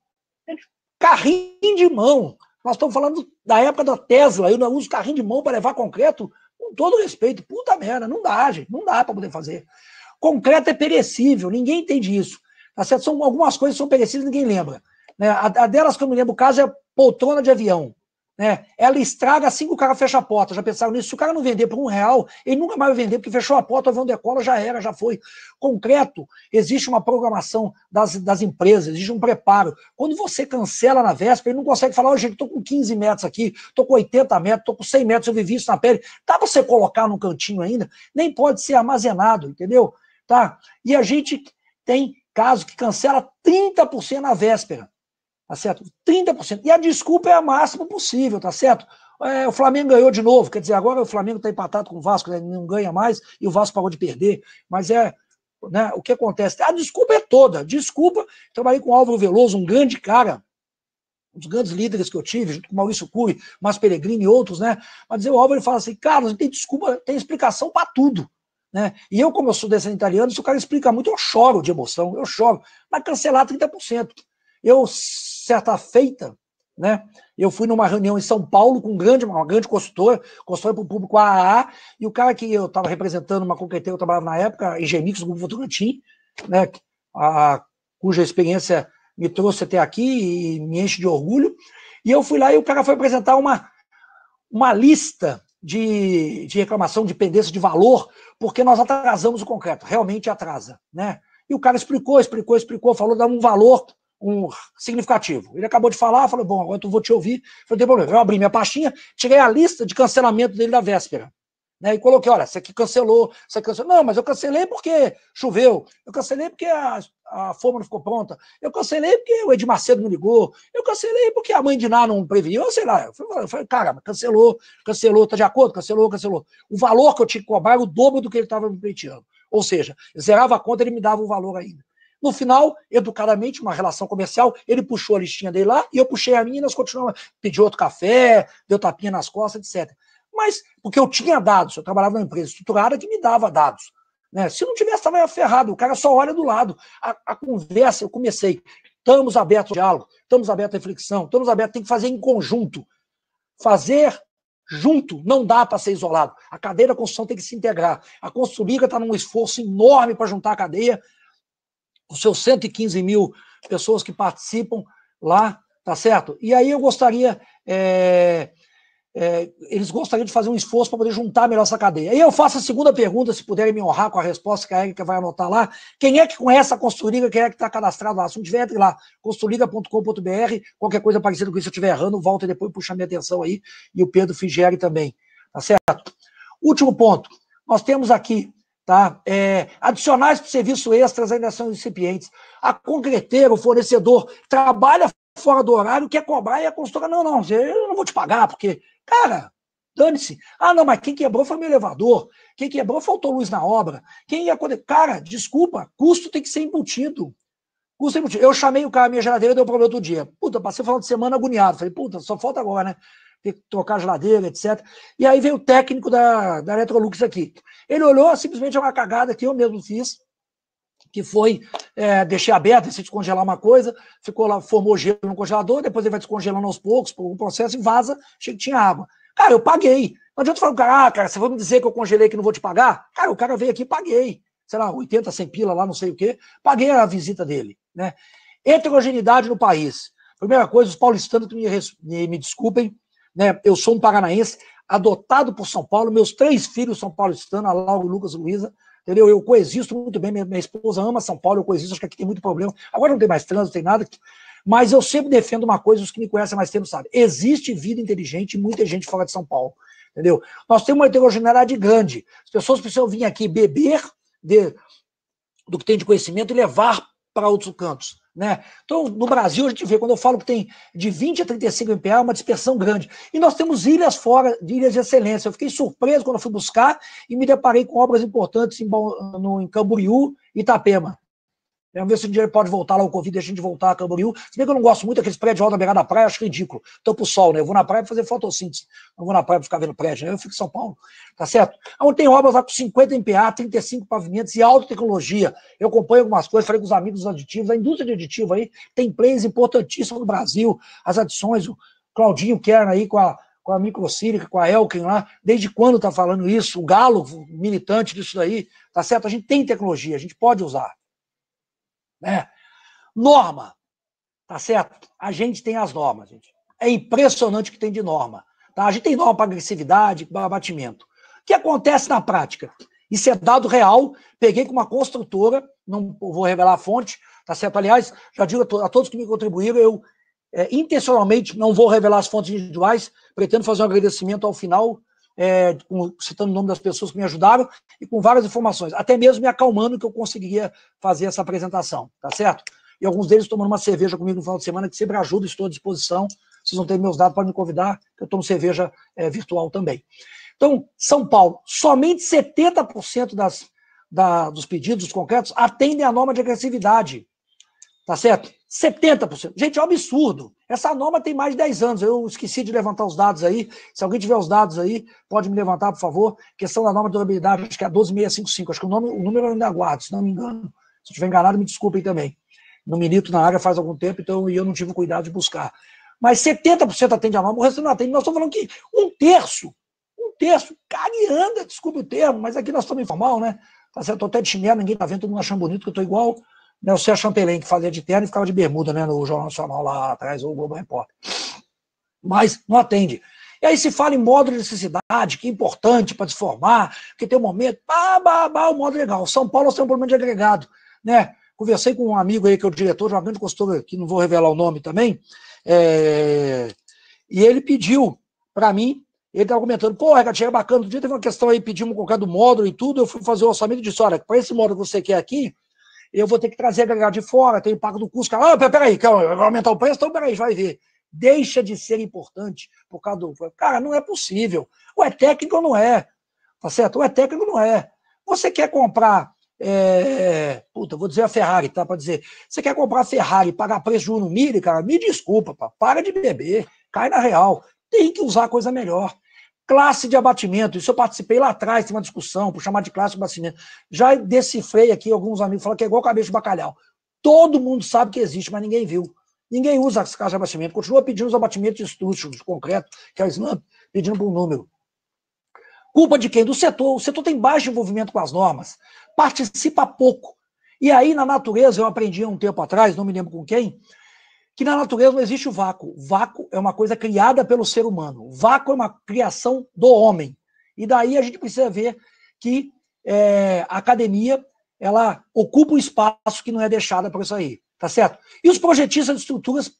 B: Carrinho de mão. Nós estamos falando da época da Tesla, eu não uso carrinho de mão para levar concreto com todo respeito, puta merda, não dá, gente, não dá para poder fazer. Concreto é perecível, ninguém entende isso. Tá certo? São, algumas coisas são perecíveis, ninguém lembra. Né? A, a delas que eu me lembro, o caso é poltrona de avião. Né? Ela estraga assim que o cara fecha a porta. Já pensaram nisso? Se o cara não vender por um real, ele nunca mais vai vender, porque fechou a porta, o avião decola, já era, já foi. Concreto, existe uma programação das, das empresas, existe um preparo. Quando você cancela na véspera, ele não consegue falar, oh, gente, estou com 15 metros aqui, estou com 80 metros, estou com 100 metros, eu vivi isso na pele. Dá para você colocar num cantinho ainda? Nem pode ser armazenado, entendeu? Tá? E a gente tem caso que cancela 30% na véspera tá certo? 30%. E a desculpa é a máxima possível, tá certo? É, o Flamengo ganhou de novo, quer dizer, agora o Flamengo está empatado com o Vasco, né? não ganha mais e o Vasco parou de perder, mas é né, o que acontece. A desculpa é toda, desculpa. Trabalhei com o Álvaro Veloso, um grande cara, um dos grandes líderes que eu tive, junto com Maurício Cury, Márcio Peregrini e outros, né? Mas o Álvaro fala assim, Carlos, tem desculpa, tem explicação para tudo. Né? E eu, como eu sou descendente italiano, se o cara explica muito, eu choro de emoção, eu choro. Mas cancelar 30%. Eu, certa feita, né? Eu fui numa reunião em São Paulo com um grande, uma grande consultora, consultora para o público AAA, e o cara que eu estava representando, uma conqueteira que eu trabalhava na época, Engenix, do Grupo Votorantim, né? a, cuja experiência me trouxe até aqui e me enche de orgulho. E eu fui lá e o cara foi apresentar uma, uma lista de, de reclamação de pendência de valor, porque nós atrasamos o concreto, realmente atrasa, né? E o cara explicou, explicou, explicou, falou, dá um valor um significativo. Ele acabou de falar, falou, bom, agora eu vou te ouvir. Falei, tem problema. Eu abri minha pastinha, tirei a lista de cancelamento dele da véspera. Né, e coloquei, olha, você aqui cancelou, você cancelou. Não, mas eu cancelei porque choveu, eu cancelei porque a, a forma não ficou pronta, eu cancelei porque o Edmar Macedo não ligou, eu cancelei porque a mãe de Ná não previu eu sei lá. Eu falei, cara, cancelou, cancelou, tá de acordo? Cancelou, cancelou. O valor que eu tinha que cobrar era o dobro do que ele estava me pleiteando. Ou seja, zerava a conta, ele me dava o valor ainda. No final, educadamente, uma relação comercial, ele puxou a listinha dele lá e eu puxei a minha e nós continuamos. Pediu outro café, deu tapinha nas costas, etc. Mas, porque eu tinha dados, eu trabalhava numa empresa estruturada que me dava dados. Né? Se não tivesse, estava ferrado, o cara só olha do lado. A, a conversa, eu comecei. Estamos abertos ao diálogo, estamos abertos à reflexão, estamos abertos, tem que fazer em conjunto. Fazer junto, não dá para ser isolado. A cadeia da construção tem que se integrar. A Construliga está num esforço enorme para juntar a cadeia os seus 115 mil pessoas que participam lá, tá certo? E aí eu gostaria. É, é, eles gostariam de fazer um esforço para poder juntar melhor essa cadeia. E eu faço a segunda pergunta, se puderem me honrar com a resposta que a Erika vai anotar lá. Quem é que conhece a Construliga, quem é que está cadastrado lá? Se não tiver, entre lá, construliga.com.br, qualquer coisa parecida com isso, se eu estiver errando, volta depois e puxa minha atenção aí, e o Pedro Figeri também, tá certo? Último ponto, nós temos aqui Tá? É, adicionais para serviço extras ainda são incipientes. A concreteira, o fornecedor, trabalha fora do horário, quer cobrar e a consultora, não, não, eu não vou te pagar, porque, cara, dane-se. Ah, não, mas quem quebrou foi meu elevador, quem quebrou faltou luz na obra, quem ia... Cara, desculpa, custo tem que ser embutido. Custo embutido. Eu chamei o cara, minha geladeira deu problema todo dia. Puta, passei o final de semana agoniado, falei, puta, só falta agora, né? ter que trocar a geladeira, etc. E aí veio o técnico da, da Electrolux aqui. Ele olhou, simplesmente é uma cagada que eu mesmo fiz, que foi, é, deixei aberto, decidi congelar uma coisa, ficou lá, formou gelo no congelador, depois ele vai descongelando aos poucos, por um processo, e vaza, achei que tinha água. Cara, eu paguei. Não adianta falar, cara, ah, cara, você vai me dizer que eu congelei que não vou te pagar? Cara, o cara veio aqui e paguei. Sei lá, 80, 100 pila lá, não sei o quê. Paguei a visita dele, né? Heterogeneidade no país. Primeira coisa, os paulistanos que me, me desculpem, né? Eu sou um paranaense, adotado por São Paulo, meus três filhos são paulistanos, a Laura, o Lucas, a Luísa, entendeu? Eu coexisto muito bem, minha, minha, esposa ama São Paulo, eu coexisto, acho que aqui tem muito problema. Agora não tem mais trânsito, não tem nada, mas eu sempre defendo uma coisa, os que me conhecem há mais tempo sabem, existe vida inteligente e muita gente fora de São Paulo, entendeu? Nós temos uma heterogeneidade grande, as pessoas precisam vir aqui beber de, do que tem de conhecimento e levar para outros cantos. Né? Então, no Brasil, a gente vê, quando eu falo que tem de 20 a 35 MPa, é uma dispersão grande. E nós temos ilhas fora, ilhas de excelência. Eu fiquei surpreso quando eu fui buscar e me deparei com obras importantes em, no, em Camboriú e Itapema. Vamos ver se o dinheiro pode voltar lá, o Covid deixa a gente voltar a Camboriú. Se bem que eu não gosto muito daqueles prédios altos na beirada da praia, acho ridículo. Tampa o sol, né? Eu vou na praia pra fazer fotossíntese. Não vou na praia pra ficar vendo prédio, né? Eu fico em São Paulo, tá certo? Onde tem obras lá com 50 MPA, 35 pavimentos e alta tecnologia. Eu acompanho algumas coisas, falei com os amigos dos aditivos, a indústria de aditivo aí tem players importantíssimos no Brasil. As adições, o Claudinho Kern aí com a com a microcílica, com a Elkin lá, desde quando está falando isso? O Galo, militante disso daí, tá certo? A gente tem tecnologia, a gente pode usar. Né? Norma, tá certo? A gente tem as normas, gente. É impressionante o que tem de norma. Tá? A gente tem norma para agressividade, para abatimento. O que acontece na prática? Isso é dado real. Peguei com uma construtora, não vou revelar a fonte, tá certo? Aliás, já digo a, to a todos que me contribuíram, eu é, intencionalmente não vou revelar as fontes individuais, pretendo fazer um agradecimento ao final é, com, citando o nome das pessoas que me ajudaram e com várias informações, até mesmo me acalmando que eu conseguia fazer essa apresentação, tá certo? E alguns deles tomando uma cerveja comigo no final de semana, que sempre ajuda, estou à disposição. Vocês não têm meus dados para me convidar, que eu tomo cerveja é, virtual também. Então, São Paulo, somente 70% das, da, dos pedidos concretos atendem à norma de agressividade. Tá certo? 70%. Gente, é um absurdo. Essa norma tem mais de 10 anos, eu esqueci de levantar os dados aí. Se alguém tiver os dados aí, pode me levantar, por favor. Questão da norma de durabilidade, acho que é a 12655, acho que o, nome, o número eu ainda aguardo, se não me engano. Se eu estiver enganado, me desculpem também. no minuto na área faz algum tempo, então eu não tive o cuidado de buscar. Mas 70% atende a norma, o restante não atende. Nós estamos falando que um terço, um terço, carianda, desculpe o termo, mas aqui nós estamos informal, né? Tá certo? até de chinelo, ninguém tá vendo, todo mundo achando bonito que eu tô igual né, o Sérgio Champelém, que fazia de terno e ficava de bermuda né, no Jornal Nacional lá atrás, ou o Globo Repórter. Mas não atende. E aí se fala em modo de necessidade, que é importante para se formar, que tem um momento, bah, bah, bah, o modo legal. São Paulo tem um problema de agregado. Né? Conversei com um amigo aí, que é o diretor de uma grande consultora, que não vou revelar o nome também, é... e ele pediu para mim, ele estava comentando, pô, Regatinha, é bacana, outro dia teve uma questão aí, pedimos colocar do módulo e tudo, eu fui fazer o orçamento e disse, olha, para esse módulo que você quer aqui, eu vou ter que trazer agregado de fora, tem impacto do custo. Ah, peraí, vou aumentar o preço? Então, peraí, vai ver. Deixa de ser importante por causa do. Cara, não é possível. Ou é técnico ou não é. Tá certo? Ou é técnico ou não é. Você quer comprar. É... Puta, vou dizer a Ferrari, tá? Para dizer. Você quer comprar a Ferrari e pagar preço de no milho, cara? Me desculpa, pá. para de beber. Cai na real. Tem que usar coisa melhor. Classe de abatimento, isso eu participei lá atrás, tem uma discussão, por chamar de classe de abatimento. Já decifrei aqui, alguns amigos falam que é igual cabeça de bacalhau. Todo mundo sabe que existe, mas ninguém viu. Ninguém usa as classes de abatimento. Continua pedindo os abatimentos de estúdio, de concreto, que é o Islã pedindo por um número. Culpa de quem? Do setor. O setor tem baixo envolvimento com as normas, participa pouco. E aí, na natureza, eu aprendi há um tempo atrás, não me lembro com quem, que na natureza não existe o vácuo. Vácuo é uma coisa criada pelo ser humano. Vácuo é uma criação do homem. E daí a gente precisa ver que é, a academia ela ocupa um espaço que não é deixado para isso aí, tá certo? E os projetistas de estruturas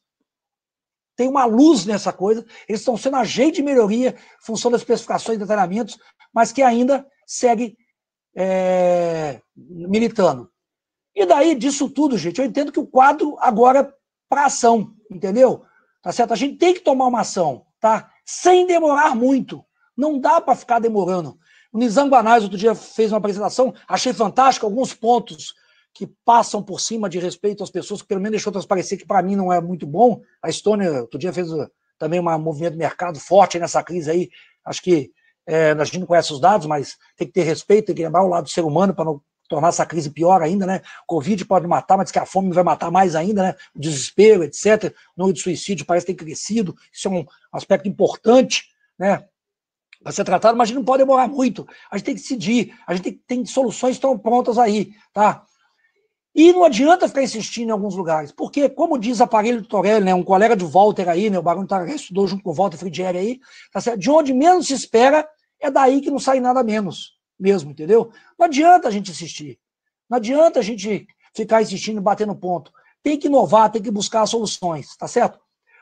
B: têm uma luz nessa coisa, eles estão sendo agente de melhoria em função das especificações e detalhamentos, mas que ainda segue é, militando. E daí, disso tudo, gente, eu entendo que o quadro agora para ação, entendeu? Tá certo? A gente tem que tomar uma ação, tá? Sem demorar muito. Não dá para ficar demorando. O Nizam Banais outro dia fez uma apresentação, achei fantástico alguns pontos que passam por cima de respeito às pessoas, que pelo menos deixou transparecer que para mim não é muito bom. A Estônia outro dia fez uh, também um movimento de mercado forte nessa crise aí. Acho que é, a gente não conhece os dados, mas tem que ter respeito, tem que lembrar o lado do ser humano para não tornar essa crise pior ainda, né? Covid pode matar, mas diz que a fome vai matar mais ainda, né? desespero, etc. O número de suicídio parece ter crescido. Isso é um aspecto importante, né? Para ser tratado, mas a gente não pode demorar muito. A gente tem que decidir. A gente tem, tem soluções estão prontas aí, tá? E não adianta ficar insistindo em alguns lugares, porque, como diz aparelho do Torelli, né, um colega de Walter aí, né, o Barão tá, estudou junto com o Walter Frigieri aí, tá certo? de onde menos se espera, é daí que não sai nada menos mesmo, entendeu? Não adianta a gente insistir. Não adianta a gente ficar insistindo, batendo ponto. Tem que inovar, tem que buscar soluções, tá certo?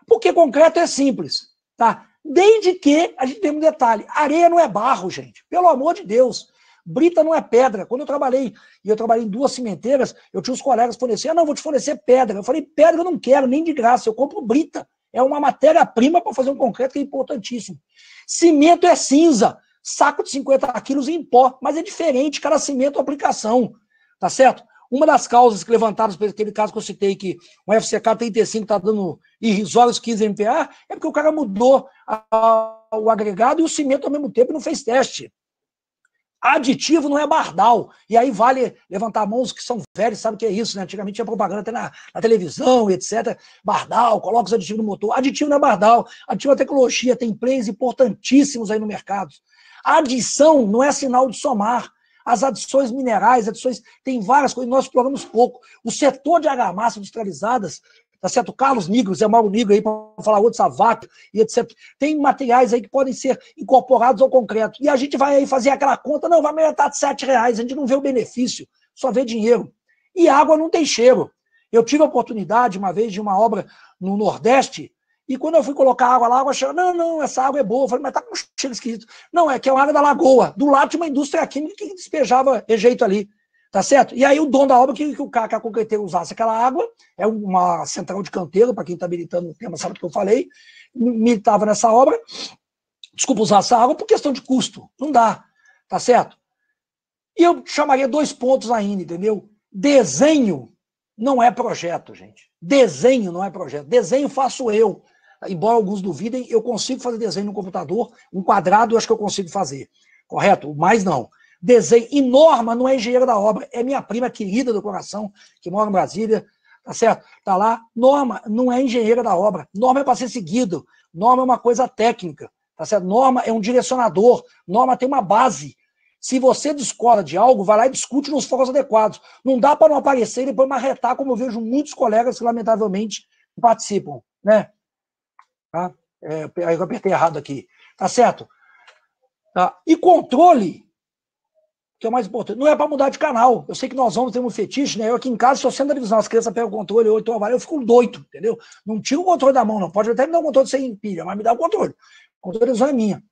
B: Porque concreto é simples, tá? Desde que a gente tem um detalhe: areia não é barro, gente. Pelo amor de Deus. Brita não é pedra. Quando eu trabalhei, e eu trabalhei em duas cimenteiras, eu tinha os colegas fornecendo, ah, não, vou te fornecer pedra. Eu falei, pedra eu não quero, nem de graça, eu compro brita. É uma matéria-prima para fazer um concreto que é importantíssimo. Cimento é cinza saco de 50 quilos em pó, mas é diferente cada cimento aplicação, tá certo? Uma das causas que levantaram, aquele caso que eu citei, que um FCK 35 está dando irrisórios 15 MPa, é porque o cara mudou a, a, o agregado e o cimento ao mesmo tempo e não fez teste. Aditivo não é bardal. E aí vale levantar mãos que são velhos, sabe o que é isso, né? Antigamente tinha propaganda até na, na televisão etc. Bardal, coloca os aditivos no motor. Aditivo não é bardal. Aditivo é tecnologia, tem preços importantíssimos aí no mercado adição não é sinal de somar. As adições minerais, adições, tem várias coisas, nós exploramos pouco. O setor de argamassa industrializadas, tá certo? Carlos Negro, Zé Mauro Negro aí, para falar outro, Savac e etc. Tem materiais aí que podem ser incorporados ao concreto. E a gente vai aí fazer aquela conta, não, vai aumentar de sete reais, a gente não vê o benefício, só vê dinheiro. E água não tem cheiro. Eu tive a oportunidade, uma vez, de uma obra no Nordeste, e quando eu fui colocar água lá, a água chegou, não, não, essa água é boa. Eu falei, mas tá com um cheiro esquisito. Não, é que é uma área da lagoa, do lado de uma indústria química que despejava rejeito ali. Tá certo? E aí o dono da obra que, que o cara que a usasse aquela água, é uma central de canteiro, para quem está militando o tema sabe o que eu falei, militava nessa obra, desculpa usar essa água, por questão de custo, não dá, tá certo? E eu chamaria dois pontos ainda, entendeu? Desenho não é projeto, gente. Desenho não é projeto. Desenho faço eu embora alguns duvidem, eu consigo fazer desenho no computador, um quadrado eu acho que eu consigo fazer, correto? Mas não. Desenho norma não é engenheiro da obra, é minha prima querida do coração, que mora em Brasília, tá certo? Tá lá, norma não é engenheira da obra, norma é para ser seguido, norma é uma coisa técnica, tá certo? Norma é um direcionador, norma tem uma base. Se você discorda de algo, vai lá e discute nos fóruns adequados. Não dá para não aparecer e depois marretar, como eu vejo muitos colegas que, lamentavelmente, participam, né? Tá? É, eu apertei errado aqui. Tá certo? Tá? E controle, que é o mais importante. Não é para mudar de canal. Eu sei que nós vamos ter um fetiche, né? Eu aqui em casa, se eu sendo televisão, as crianças pegam o controle, eu estou eu fico doido, entendeu? Não tira o controle da mão, não. Pode até me dar o controle sem pilha, mas me dá o controle. O controle da televisão é minha.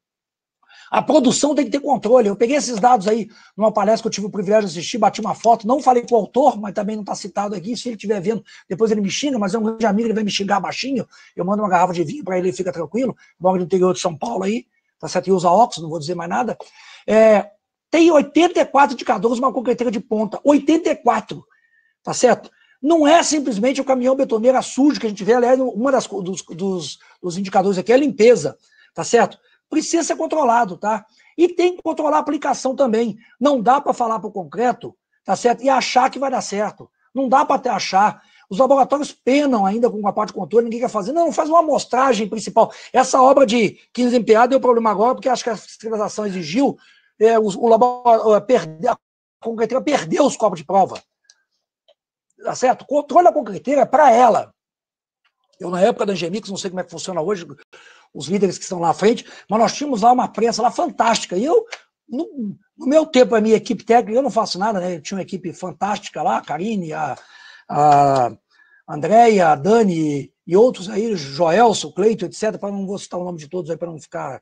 B: A produção tem que ter controle. Eu peguei esses dados aí numa palestra que eu tive o privilégio de assistir, bati uma foto, não falei com o autor, mas também não está citado aqui. Se ele estiver vendo, depois ele me xinga, mas é um grande amigo, ele vai me xingar baixinho. Eu mando uma garrafa de vinho para ele, ele fica tranquilo. Mora no interior de São Paulo aí, tá certo? E usa óculos, não vou dizer mais nada. É, tem 84 indicadores, uma concreteira de ponta. 84, tá certo? Não é simplesmente o caminhão betoneira sujo que a gente vê, aliás, um dos, dos, dos indicadores aqui é a limpeza, tá certo? precisa ser controlado, tá? E tem que controlar a aplicação também. Não dá para falar para o concreto, tá certo? E achar que vai dar certo. Não dá para até achar. Os laboratórios penam ainda com a parte de controle, ninguém quer fazer. Não, faz uma amostragem principal. Essa obra de 15 MPA deu problema agora, porque acho que a fiscalização exigiu, é, o, o laboratório, é, perde, a concreteira perdeu os copos de prova. Tá certo? Controle da concreteira é para ela. Eu, na época da Gemix, não sei como é que funciona hoje, os líderes que estão lá à frente, mas nós tínhamos lá uma prensa lá fantástica. E eu, no, no meu tempo, a minha equipe técnica, eu não faço nada, né? Eu tinha uma equipe fantástica lá, a Karine, a, a Andréia, a Dani e outros aí, Joelson, Cleito, etc., para não vou citar o nome de todos aí para não ficar,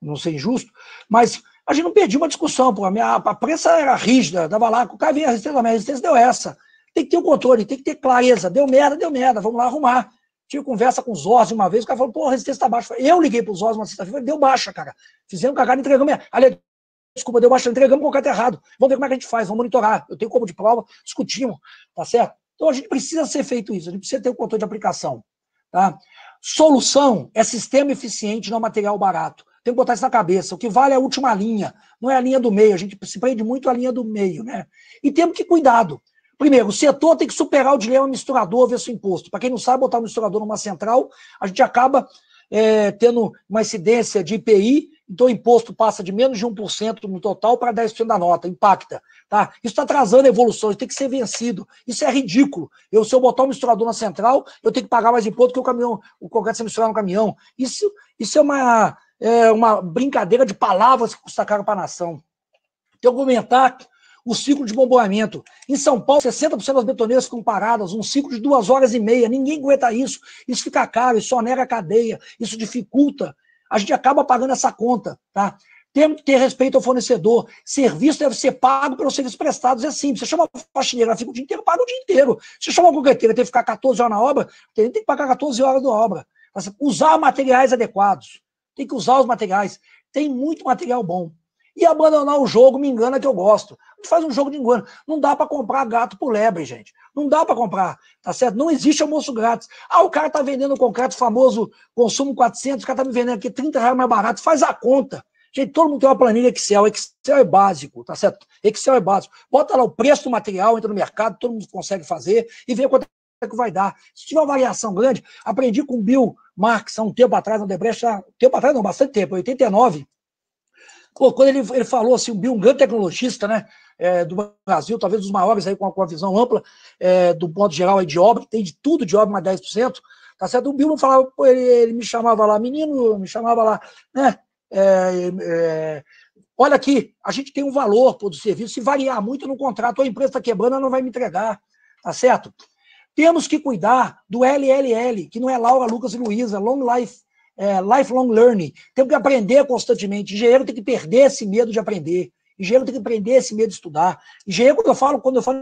B: não ser injusto, mas a gente não perdia uma discussão, pô, a, minha, a prensa era rígida, dava lá, o cara vinha a resistência, é, a minha resistência deu essa. Tem que ter o um controle, tem que ter clareza, deu merda, deu merda, vamos lá arrumar. Tive conversa com os Zorzi uma vez, o cara falou, pô, a resistência tá baixa. Eu liguei pro Zorzi uma sexta-feira, deu baixa, cara. Fizemos cagada, entregamos. Aliás, desculpa, deu baixa, entregamos com o cara tá errado. Vamos ver como é que a gente faz, vamos monitorar. Eu tenho como de prova, discutimos, tá certo? Então a gente precisa ser feito isso, a gente precisa ter o um controle de aplicação. Tá? Solução é sistema eficiente, não é material barato. Tem que botar isso na cabeça. O que vale é a última linha, não é a linha do meio. A gente se prende muito à linha do meio, né? E temos que cuidado. Primeiro, o setor tem que superar o dilema misturador versus imposto. Para quem não sabe, botar o um misturador numa central, a gente acaba é, tendo uma incidência de IPI, então o imposto passa de menos de 1% no total para 10% da nota, impacta. Tá? Isso está atrasando a evolução, isso tem que ser vencido. Isso é ridículo. Eu, se eu botar um misturador na central, eu tenho que pagar mais imposto que o caminhão, o concreto ser no caminhão. Isso, isso é, uma, é uma brincadeira de palavras que custa caro para a nação. Tem que comentário o ciclo de bombeamento. Em São Paulo, 60% das betoneiras ficam paradas, um ciclo de duas horas e meia. Ninguém aguenta isso. Isso fica caro, isso onera a cadeia, isso dificulta. A gente acaba pagando essa conta, tá? Temos que ter respeito ao fornecedor. Serviço deve ser pago pelos serviços prestados. É simples. Você chama uma faxineira, ela fica o dia inteiro, paga o dia inteiro. Você chama uma concreteira, tem que ficar 14 horas na obra, tem que pagar 14 horas na obra. Tá usar materiais adequados. Tem que usar os materiais. Tem muito material bom. E abandonar o jogo me engana que eu gosto. Faz um jogo de engano. Não dá para comprar gato por lebre, gente. Não dá para comprar, tá certo? Não existe almoço grátis. Ah, o cara tá vendendo o concreto famoso, consumo 400, o cara tá me vendendo aqui 30 reais mais barato. Faz a conta. Gente, todo mundo tem uma planilha Excel. Excel é básico, tá certo? Excel é básico. Bota lá o preço do material, entra no mercado, todo mundo consegue fazer e vê quanto é que vai dar. Se tiver uma variação grande, aprendi com o Bill Marx há um tempo atrás, na Debrecht, um tempo atrás, não, bastante tempo, 89, quando ele, ele falou assim, o Bill, um grande tecnologista, né? É, do Brasil, talvez os maiores aí com, com a visão ampla, é, do ponto geral aí de obra, tem de tudo de obra, mais 10%, tá certo? O Bill não falava, pô, ele, ele, me chamava lá, menino, me chamava lá, né? É, é olha aqui, a gente tem um valor pô, do serviço, se variar muito no contrato, a empresa está quebrando, ela não vai me entregar, tá certo? Temos que cuidar do LLL, que não é Laura, Lucas e Luísa, Long Life é, lifelong learning. Temos que aprender constantemente. Engenheiro tem que perder esse medo de aprender. Engenheiro tem que aprender esse medo de estudar. Engenheiro, quando eu falo, quando eu falo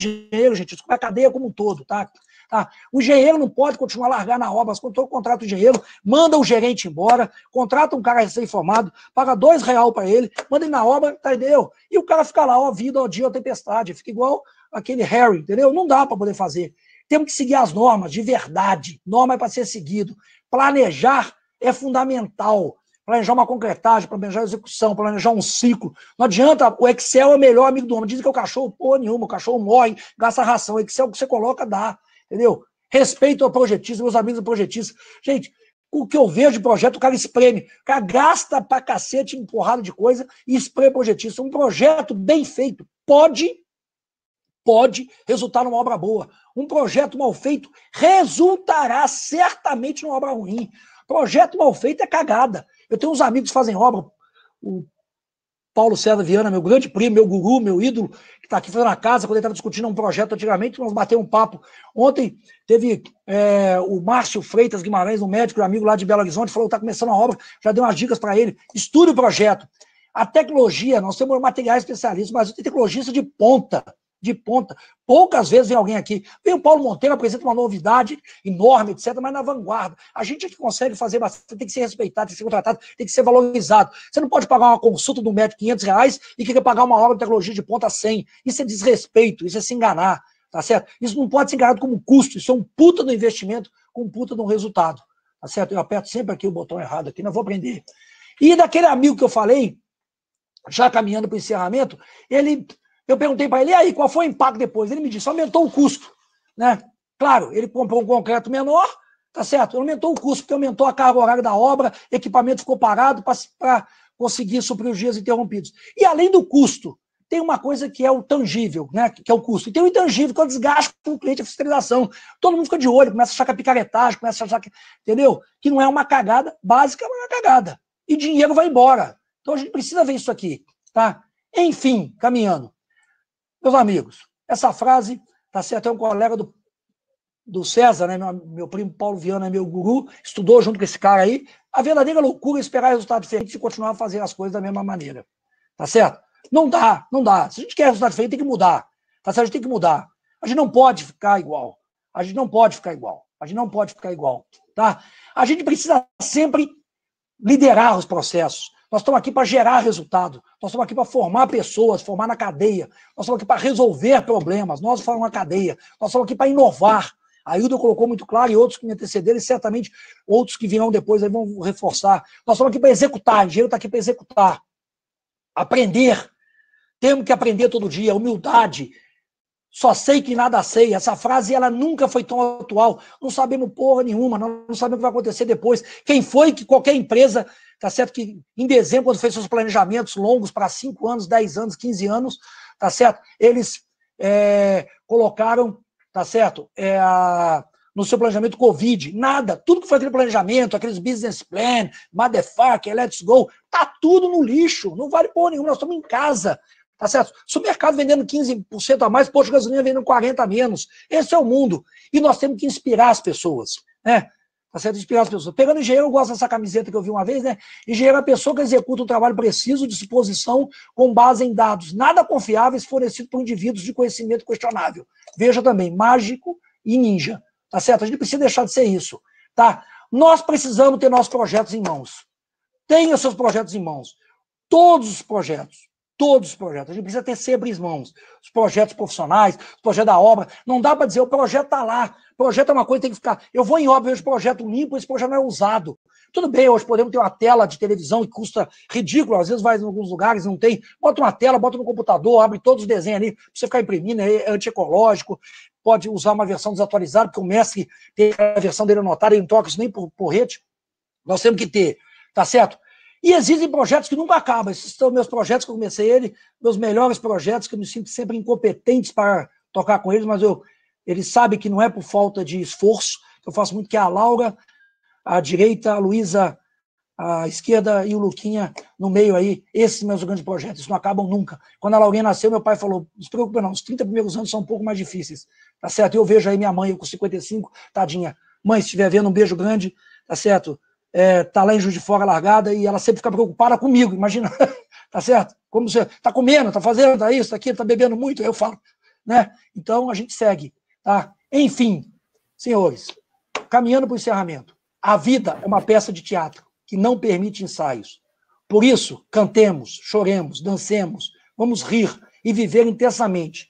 B: engenheiro, gente, isso é a cadeia como um todo, tá? tá? O engenheiro não pode continuar a largar na obra. Quando eu contrato o engenheiro, manda o gerente embora, contrata um cara recém-formado, paga dois real para ele, manda ele na obra, tá, entendeu? E o cara fica lá, ó, vida, ó, dia, ó, tempestade. Fica igual aquele Harry, entendeu? Não dá para poder fazer. Temos que seguir as normas de verdade. Norma é para ser seguido. Planejar é fundamental. Planejar uma concretagem, planejar a execução, planejar um ciclo. Não adianta, o Excel é o melhor amigo do homem. Dizem que o cachorro, porra nenhuma, o cachorro morre, gasta ração. O Excel que você coloca dá, entendeu? Respeito ao projetista, meus amigos projetistas. Gente, o que eu vejo de projeto, o cara espreme. O cara gasta pra cacete empurrado de coisa e espreme projetista. Um projeto bem feito pode, pode resultar numa obra boa. Um projeto mal feito resultará certamente numa obra ruim. Projeto mal feito é cagada. Eu tenho uns amigos que fazem obra, o Paulo César Viana, meu grande primo, meu guru, meu ídolo, que está aqui fazendo a casa, quando ele estava discutindo um projeto antigamente, nós batemos um papo. Ontem teve é, o Márcio Freitas Guimarães, um médico, um amigo lá de Belo Horizonte, falou que está começando a obra, já deu umas dicas para ele. Estude o projeto. A tecnologia, nós temos materiais especialistas, mas tem tecnologista de ponta de ponta. Poucas vezes vem alguém aqui. Vem o Paulo Monteiro, apresenta uma novidade enorme, etc., mas na vanguarda. A gente é que consegue fazer bastante, tem que ser respeitado, tem que ser contratado, tem que ser valorizado. Você não pode pagar uma consulta do médico 500 reais e querer pagar uma obra de tecnologia de ponta 100. Isso é desrespeito, isso é se enganar, tá certo? Isso não pode ser enganado como custo, isso é um puta do investimento com um puta do resultado, tá certo? Eu aperto sempre aqui o botão errado aqui, não vou aprender. E daquele amigo que eu falei, já caminhando para o encerramento, ele eu perguntei para ele, e aí, qual foi o impacto depois? Ele me disse, aumentou o custo. Né? Claro, ele comprou um concreto menor, tá certo? Aumentou o custo, porque aumentou a carga horária da obra, equipamento ficou parado para conseguir suprir os dias interrompidos. E além do custo, tem uma coisa que é o tangível, né? Que é o custo. E tem o intangível, que é o desgaste com o cliente, a fiscalização. Todo mundo fica de olho, começa a achar que é picaretagem, começa a achar que. Entendeu? Que não é uma cagada básica, é uma cagada. E dinheiro vai embora. Então a gente precisa ver isso aqui, tá? Enfim, caminhando. Meus amigos, essa frase está certo, é um colega do, do César, né? Meu, meu, primo Paulo Viana é meu guru, estudou junto com esse cara aí. A verdadeira loucura é esperar resultado diferente e continuar a fazer as coisas da mesma maneira. Tá certo? Não dá, não dá. Se a gente quer resultado diferente, tem que mudar. Tá certo? A gente tem que mudar. A gente não pode ficar igual. A gente não pode ficar igual. A gente não pode ficar igual. Tá? A gente precisa sempre liderar os processos. Nós estamos aqui para gerar resultado, nós estamos aqui para formar pessoas, formar na cadeia, nós estamos aqui para resolver problemas, nós formamos na cadeia, nós estamos aqui para inovar. A Hilda colocou muito claro e outros que me antecederam, e certamente outros que virão depois aí vão reforçar. Nós estamos aqui para executar, o engenheiro está aqui para executar, aprender. Temos que aprender todo dia, humildade, só sei que nada sei. Essa frase ela nunca foi tão atual. Não sabemos porra nenhuma, não sabemos o que vai acontecer depois. Quem foi que qualquer empresa, tá certo que em dezembro, quando fez seus planejamentos longos para 5 anos, 10 anos, 15 anos, tá certo? Eles é, colocaram, tá certo? É, a, no seu planejamento Covid, nada. Tudo que foi aquele planejamento, aqueles business plan, motherfucker, let's go, tá tudo no lixo. Não vale porra nenhuma, nós estamos em casa. Tá certo? Supermercado vendendo 15% a mais, posto de gasolina vendendo 40% a menos. Esse é o mundo. E nós temos que inspirar as pessoas. Né? Tá certo? Inspirar as pessoas. Pegando engenheiro, eu gosto dessa camiseta que eu vi uma vez, né? Engenheiro é a pessoa que executa um trabalho preciso, de disposição, com base em dados nada confiáveis fornecidos por indivíduos de conhecimento questionável. Veja também, mágico e ninja. Tá certo? A gente precisa deixar de ser isso. Tá? Nós precisamos ter nossos projetos em mãos. Tenha seus projetos em mãos. Todos os projetos todos os projetos. A gente precisa ter sempre as mãos Os projetos profissionais, os projetos da obra. Não dá para dizer o projeto está lá. O projeto é uma coisa que tem que ficar. Eu vou em obra, vejo projeto limpo, esse projeto não é usado. Tudo bem, hoje podemos ter uma tela de televisão que custa ridículo, às vezes vai em alguns lugares, não tem. Bota uma tela, bota no computador, abre todos os desenhos ali, para você ficar imprimindo, é antiecológico. Pode usar uma versão desatualizada, porque o Messi tem a versão dele anotada, ele não toca isso nem por porrete. Nós temos que ter, tá certo? E existem projetos que nunca acabam. Esses são meus projetos que eu comecei ele, meus melhores projetos, que eu me sinto sempre incompetentes para tocar com eles, mas eu, ele sabe que não é por falta de esforço, eu faço muito, que é a Laura, a direita, a Luísa, a esquerda e o Luquinha no meio aí. Esses meus grandes projetos, não acabam nunca. Quando a Laurinha nasceu, meu pai falou: não se preocupa, não, os 30 primeiros anos são um pouco mais difíceis. Tá certo? Eu vejo aí minha mãe, eu com 55, tadinha. Mãe, se estiver vendo, um beijo grande, tá certo? está é, lá em Juiz de Fora largada e ela sempre fica preocupada comigo, imagina, tá certo? Como você está comendo, está fazendo, está isso, está aquilo, tá bebendo muito, eu falo, né? Então a gente segue, tá? Enfim, senhores, caminhando para o encerramento, a vida é uma peça de teatro que não permite ensaios. Por isso, cantemos, choremos, dancemos, vamos rir e viver intensamente,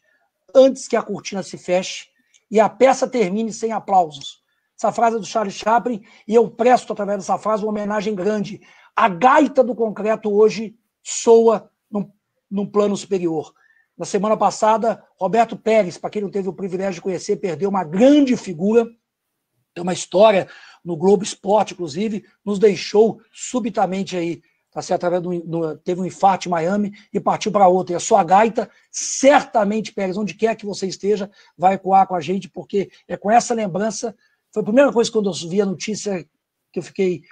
B: antes que a cortina se feche e a peça termine sem aplausos, essa frase é do Charles Chaplin e eu presto através dessa frase uma homenagem grande. A gaita do concreto hoje soa num, num plano superior. Na semana passada, Roberto Pérez, para quem não teve o privilégio de conhecer, perdeu uma grande figura, tem uma história no Globo Esporte, inclusive, nos deixou subitamente aí, tá certo? Através do, teve um infarto em Miami e partiu para outra. E a sua gaita, certamente, Pérez, onde quer que você esteja, vai ecoar com a gente, porque é com essa lembrança foi a primeira coisa quando eu vi a notícia que eu fiquei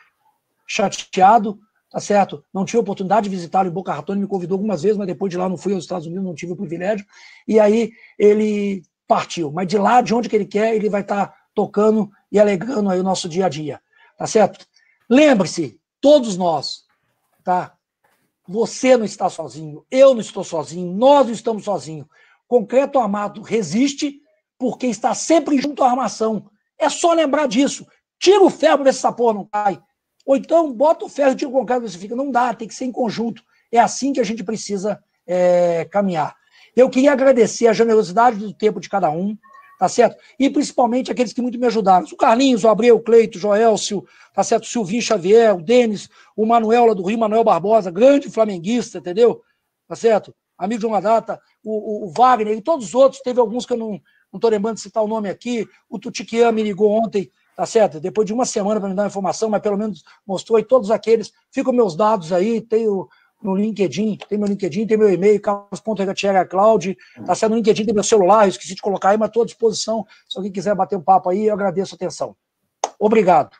B: chateado, tá certo? Não tive oportunidade de visitá-lo em Boca Raton, me convidou algumas vezes, mas depois de lá não fui aos Estados Unidos, não tive o privilégio. E aí ele partiu. Mas de lá, de onde que ele quer, ele vai estar tá tocando e alegrando aí o nosso dia a dia, tá certo? Lembre-se, todos nós, tá? Você não está sozinho, eu não estou sozinho, nós não estamos sozinhos. Concreto armado resiste porque está sempre junto à armação. É só lembrar disso. Tira o ferro para ver se essa porra não cai. Ou então bota o ferro e tira o concreto e ver se fica. Não dá, tem que ser em conjunto. É assim que a gente precisa é, caminhar. Eu queria agradecer a generosidade do tempo de cada um, tá certo? E principalmente aqueles que muito me ajudaram. O Carlinhos, o Abreu, o Cleito, o Joelcio, tá certo? O Silvinho Xavier, o Denis, o Manuel lá do Rio, Manuel Barbosa, grande flamenguista, entendeu? Tá certo? Amigo de uma data, o, o, o Wagner e todos os outros, teve alguns que eu não, não estou lembrando de citar o nome aqui, o Tutiquian me ligou ontem, tá certo? Depois de uma semana para me dar uma informação, mas pelo menos mostrou e todos aqueles. Ficam meus dados aí, tenho no LinkedIn, tem meu LinkedIn, tem meu e-mail, carlos.regatiera.cloud, tá certo? No LinkedIn tem meu celular, eu esqueci de colocar aí, mas estou à disposição. Se alguém quiser bater um papo aí, eu agradeço a atenção.
A: Obrigado.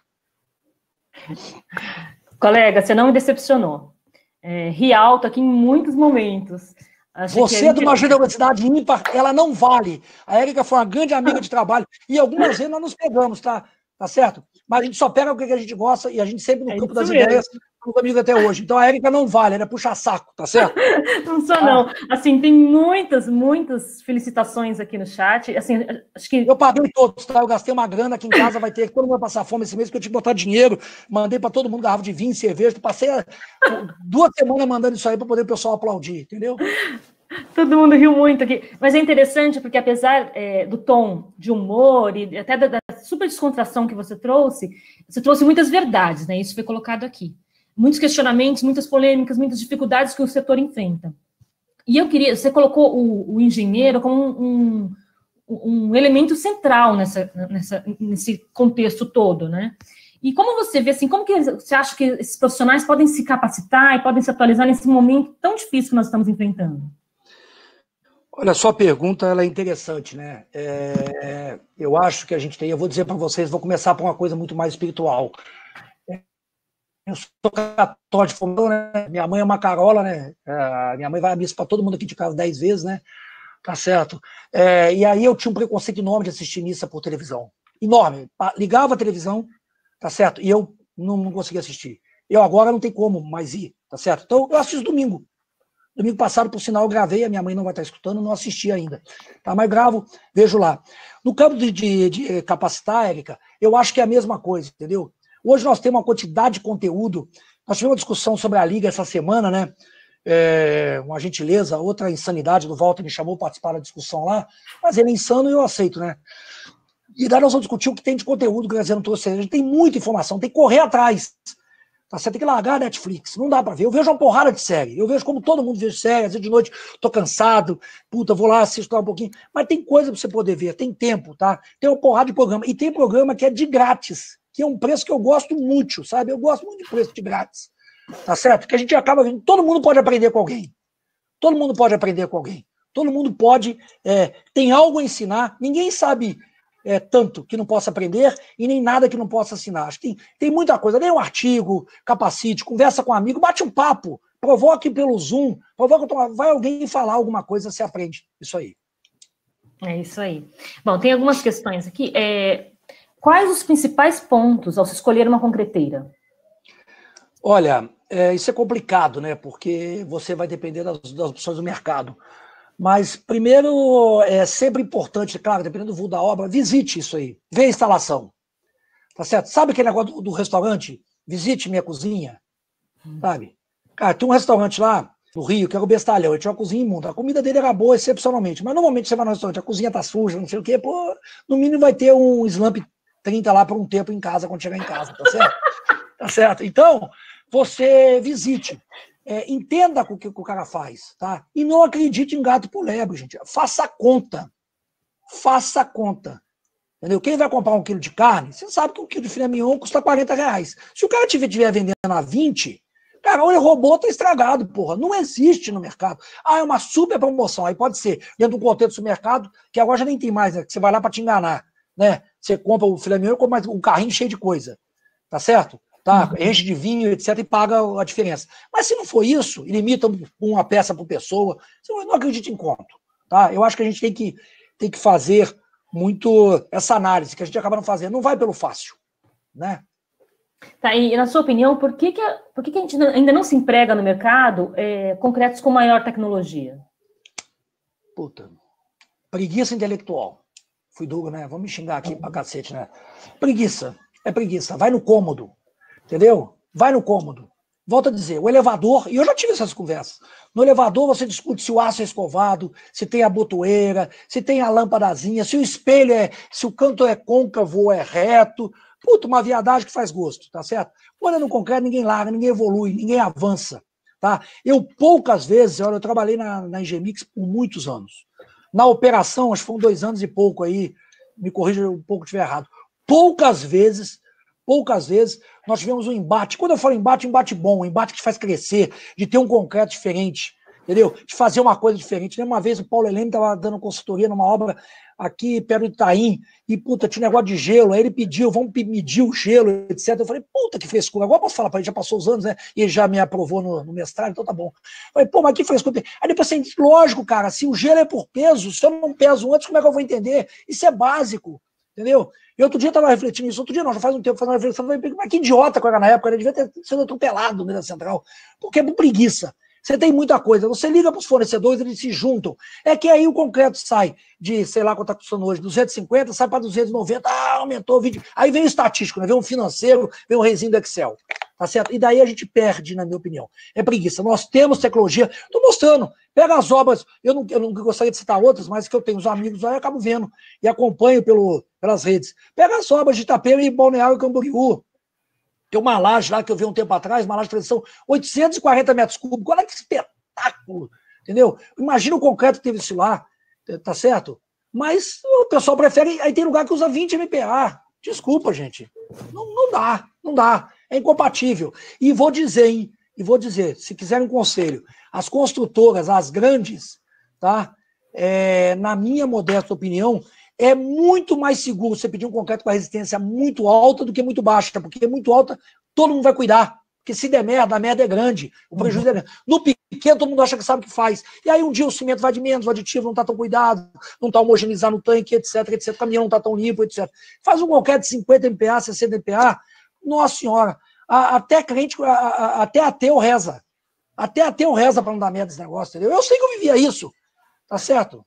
A: Colega, você não me decepcionou. É, ri alto aqui em muitos momentos. Achei Você é de uma
B: generosidade ímpar, ela não vale. A Érica foi uma grande amiga de trabalho. E algumas vezes nós nos pegamos, tá? Tá certo? Mas a gente só pega o que a gente gosta e a gente sempre no é campo das mesmo. ideias somos amigos até hoje. Então a Érica não vale,
A: ela é puxa-saco, tá certo? não sou, ah. não. Assim, tem muitas, muitas felicitações aqui no chat. Assim, acho que. Eu paguei todos, tá? Eu gastei uma grana aqui em casa, vai ter. Todo mundo vai passar
B: fome esse mês, porque eu tive que botar dinheiro. Mandei para todo mundo garrafa de vinho, cerveja. Passei eh, duas
A: semanas mandando isso aí para poder o pessoal aplaudir, entendeu? Todo mundo riu muito aqui. Mas é interessante porque, apesar é, do tom de humor e até da, da super descontração que você trouxe, você trouxe muitas verdades, né? Isso foi colocado aqui muitos questionamentos, muitas polêmicas, muitas dificuldades que o setor enfrenta. E eu queria, você colocou o, o engenheiro como um, um, elemento central nessa, nessa, nesse contexto todo, né? E como você vê, assim, como que você acha que esses profissionais podem se capacitar e podem se atualizar nesse momento tão difícil que nós estamos enfrentando?
B: Olha, sua pergunta ela é interessante, né? É, eu acho que a gente tem, eu vou dizer para vocês, vou começar por uma coisa muito mais espiritual. Eu sou católico, né? Minha mãe é uma carola, né? É, minha mãe vai à missa para todo mundo aqui de casa dez vezes, né? Tá certo. É, e aí eu tinha um preconceito enorme de assistir missa por televisão. Enorme. Ligava a televisão, tá certo? E eu não, não conseguia assistir. Eu agora não tem como mais ir, tá certo? Então eu assisto domingo. Domingo passado, por sinal, eu gravei, a minha mãe não vai estar tá escutando, não assisti ainda. Tá? Mas gravo, vejo lá. No campo de, de, de eh, capacitar, Érica, eu acho que é a mesma coisa, entendeu? Hoje nós temos uma quantidade de conteúdo. Nós tivemos uma discussão sobre a Liga essa semana, né? É, uma gentileza, outra insanidade do Walter me chamou para participar da discussão lá, mas ele é insano e eu aceito, né? E daí nós vamos discutir o que tem de conteúdo que nós não trouxe. A gente tem muita informação, tem que correr atrás. Tá? Você tem que largar a Netflix, não dá para ver. Eu vejo uma porrada de série, eu vejo como todo mundo vê série, às vezes de noite tô cansado, puta, vou lá assistir um pouquinho. Mas tem coisa para você poder ver, tem tempo, tá? Tem uma porrada de programa. E tem programa que é de grátis que é um preço que eu gosto muito, sabe? Eu gosto muito de preço de grátis. Tá certo? Que a gente acaba vendo. Todo mundo pode aprender com alguém. Todo mundo pode aprender com alguém. Todo mundo pode. É, tem algo a ensinar. Ninguém sabe é, tanto que não possa aprender e nem nada que não possa ensinar. Acho que tem, tem muita coisa. Leia um artigo, capacite, conversa com um amigo, bate um papo, provoque pelo Zoom, provoque, então, vai alguém falar alguma coisa, se aprende. Isso aí.
A: É isso aí. Bom, tem algumas questões aqui. É, Quais os principais pontos ao se escolher uma concreteira?
B: Olha, é, isso é complicado, né? Porque você vai depender das, das opções do mercado. Mas, primeiro, é sempre importante, é claro, dependendo do voo da obra, visite isso aí, vê a instalação. Tá certo? Sabe aquele negócio do, do restaurante? Visite minha cozinha. Hum. Sabe? Cara, tem um restaurante lá no Rio, que era é o Bestalhão, ele tinha uma cozinha imunda. A comida dele era boa, excepcionalmente. Mas normalmente você vai no restaurante, a cozinha tá suja, não sei o quê, pô, no mínimo vai ter um slump 30 lá por um tempo em casa, quando chegar em casa, tá certo? tá certo? Então, você visite. É, entenda o que, o cara faz, tá? E não acredite em gato por lebre, gente. Faça conta. Faça conta. Entendeu? Quem vai comprar um quilo de carne, você sabe que um quilo de filé mignon custa 40 reais. Se o cara tiver, tiver vendendo a 20, cara, o robô tá estragado, porra. Não existe no mercado. Ah, é uma super promoção. Aí pode ser, dentro do contexto do mercado, que agora já nem tem mais, né? Que você vai lá para te enganar né? Você compra o filé mignon, compra um carrinho cheio de coisa, tá certo? Tá? Uhum. Enche de vinho, etc, e paga a diferença. Mas se não for isso, e limita uma peça por pessoa, eu não acredito em conto, tá? Eu acho que a gente tem que, tem que fazer muito essa análise que a gente acaba não fazendo. Não vai pelo fácil,
A: né? Tá, e na sua opinião, por que, que, por que, que a gente ainda não se emprega no mercado é, concretos com maior tecnologia?
B: Puta, preguiça intelectual. Fui duro, né? Vamos me xingar aqui pra cacete, né? Preguiça. É preguiça. Vai no cômodo. Entendeu? Vai no cômodo. Volto a dizer, o elevador, e eu já tive essas conversas. No elevador você discute se o aço é escovado, se tem a botoeira, se tem a lâmpadazinha, se o espelho é, se o canto é côncavo ou é reto. Puta, uma viadagem que faz gosto, tá certo? Quando é no concreto, ninguém larga, ninguém evolui, ninguém avança, tá? Eu poucas vezes, olha, eu trabalhei na, na Engemix por muitos anos na operação, acho que foram dois anos e pouco aí, me corrija um pouco estiver errado. Poucas vezes, poucas vezes, nós tivemos um embate. Quando eu falo embate, é embate bom, embate que te faz crescer, de ter um concreto diferente, entendeu? De fazer uma coisa diferente. Uma vez o Paulo Helene estava dando consultoria numa obra aqui perto do Itaim, e puta, tinha um negócio de gelo, aí ele pediu, vamos medir o gelo, etc. Eu falei, puta, que frescura, agora posso falar para ele, já passou os anos, né? E ele já me aprovou no, no mestrado, então tá bom. Eu falei, pô, mas que frescura. Aí depois assim, lógico, cara, se o gelo é por peso, se eu não peso antes, como é que eu vou entender? Isso é básico, entendeu? E outro dia eu tava refletindo isso, outro dia não, já faz um tempo fazendo uma reflexão, mas que idiota que era na época, ele né? devia ter sido atropelado no meio da central, porque é por preguiça. Você tem muita coisa. Você liga para os fornecedores, eles se juntam. É que aí o concreto sai de, sei lá quanto está custando hoje, 250, sai para 290, ah, aumentou o vídeo. Aí vem o estatístico, né? vem um financeiro, vem um resíduo do Excel. Tá certo? E daí a gente perde, na minha opinião. É preguiça. Nós temos tecnologia. Estou mostrando. Pega as obras. Eu não, eu não gostaria de citar outras, mas que eu tenho os amigos lá e acabo vendo e acompanho pelo, pelas redes. Pega as obras de Itapema e Balneário Camboriú. Tem uma laje lá que eu vi um tempo atrás, uma laje de transição, 840 metros cúbicos. Olha que espetáculo! Entendeu? Imagina o concreto que teve isso lá, eh, tá certo? Mas o pessoal prefere. Aí tem lugar que usa 20 MPa. Desculpa, gente. Não, não dá, não dá. É incompatível. E vou dizer, hein? E vou dizer, se quiserem um conselho, as construtoras, as grandes, tá? É, na minha modesta opinião, é muito mais seguro você pedir um concreto com a resistência muito alta do que muito baixa, porque muito alta todo mundo vai cuidar. Porque se der merda, a merda é grande, o uhum. prejuízo uhum. é grande. No pequeno, todo mundo acha que sabe o que faz. E aí um dia o cimento vai de menos, o aditivo não está tão cuidado, não está homogeneizado no tanque, etc, etc, o caminhão não está tão limpo, etc. Faz um concreto de 50 MPa, 60 MPa, nossa senhora, a, até crente, a, a, até ateu reza. Até
A: ateu reza para não dar merda esse negócio, entendeu? Eu sei que eu vivia isso. Tá certo?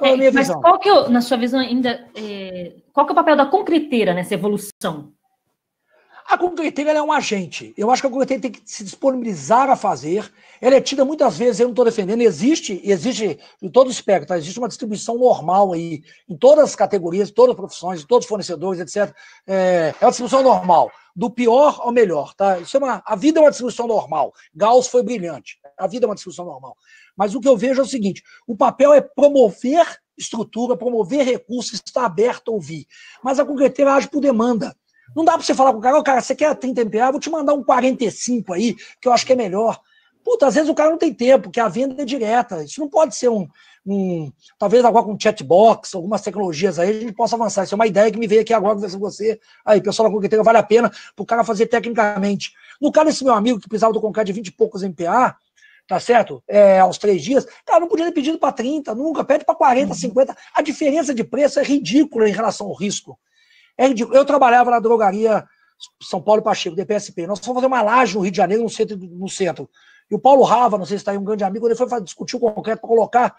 A: é, é mas visão. qual que eu, na sua visão ainda, é, qual que é o papel da concreteira nessa evolução?
B: A concreteira é um agente. Eu acho que a concreteira tem que se disponibilizar a fazer. Ela é tida muitas vezes, eu não estou defendendo, existe, existe em todo o espectro, tá? existe uma distribuição normal aí, em todas as categorias, todas as profissões, todos os fornecedores, etc. É, é uma distribuição normal, do pior ao melhor. Tá? Isso é uma, a vida é uma distribuição normal. Gauss foi brilhante a vida é uma discussão normal. Mas o que eu vejo é o seguinte: o papel é promover estrutura, promover recursos, estar aberto a ouvir. Mas a concreteira age por demanda. Não dá para você falar com o cara, oh, cara, você quer 30 MPA? Vou te mandar um 45 aí, que eu acho que é melhor. Puta, às vezes o cara não tem tempo, que a venda é direta. Isso não pode ser um. um talvez agora com chatbox, algumas tecnologias aí, a gente possa avançar. Isso é uma ideia que me veio aqui agora conversando com você. Aí, pessoal da Concreteira, vale a pena para o cara fazer tecnicamente. No caso desse meu amigo que precisava do concreto de 20 e poucos MPA, tá certo? É, aos três dias, cara, não podia ter pedido para 30, nunca, pede para 40, 50. A diferença de preço é ridícula em relação ao risco. É ridículo. Eu trabalhava na drogaria São Paulo Pacheco, DPSP. Nós fomos fazer uma laje no Rio de Janeiro, no centro. No centro. E o Paulo Rava, não sei se está aí um grande amigo, ele foi discutir o concreto para colocar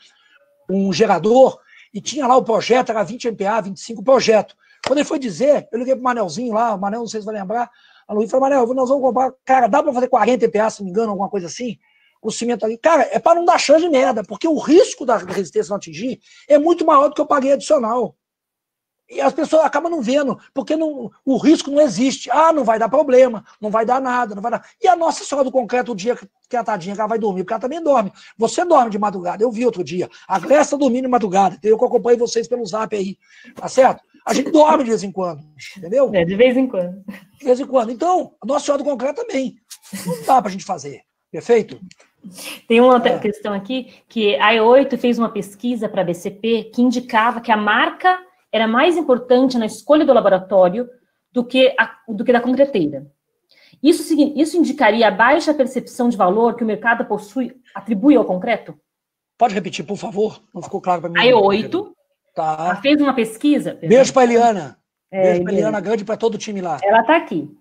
B: um gerador e tinha lá o projeto, era 20 MPA, 25 projeto. Quando ele foi dizer, eu liguei pro Manelzinho lá, o Manel não sei se vai lembrar, a Luiz falou, Manel, nós vamos comprar, cara, dá para fazer 40 MPA, se não me engano, alguma coisa assim? o cimento ali. Cara, é para não dar chance de merda, porque o risco da resistência não atingir é muito maior do que eu paguei adicional. E as pessoas acabam não vendo, porque não, o risco não existe. Ah, não vai dar problema, não vai dar nada, não vai dar. E a nossa senhora do concreto, o dia que a tadinha ela vai dormir, porque ela também dorme. Você dorme de madrugada, eu vi outro dia. A Glessa dormindo de madrugada, eu Que eu acompanho vocês pelo zap aí, tá certo? A gente dorme de vez em quando, entendeu? É, de vez em quando. De vez em quando. Então, a nossa senhora do concreto também. Não dá pra gente fazer, perfeito?
A: Tem uma outra é. questão aqui, que a E8 fez uma pesquisa para a BCP que indicava que a marca era mais importante na escolha do laboratório do que, a, do que da concreteira. Isso, isso indicaria a baixa percepção de valor que o mercado possui, atribui ao concreto? Pode repetir, por favor? Não ficou claro para mim. A E8 tá. fez uma pesquisa. Beijo para a Eliana. É, Beijo para Eliana, grande para todo o time lá. Ela está aqui.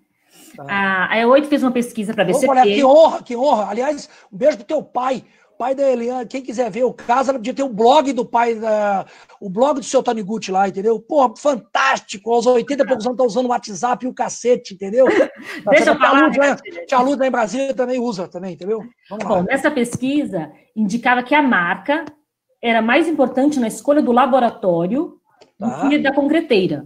A: Tá. Ah, A E8 fez uma pesquisa para ver se é Olha, que honra, que honra. Aliás, um beijo
B: pro teu pai. Pai da Eliane. quem quiser ver o caso, ela podia ter o blog do pai, da, o blog do seu Taniguchi lá, entendeu? Porra, fantástico! Aos 80 e poucos anos tá usando o WhatsApp e o cacete,
A: entendeu? Tá Deixa eu falar. Tia né, né, Luz lá em Brasília também usa, também, entendeu? Vamos Bom, lá. nessa pesquisa, indicava que a marca era mais importante na escolha do laboratório tá. do que da concreteira.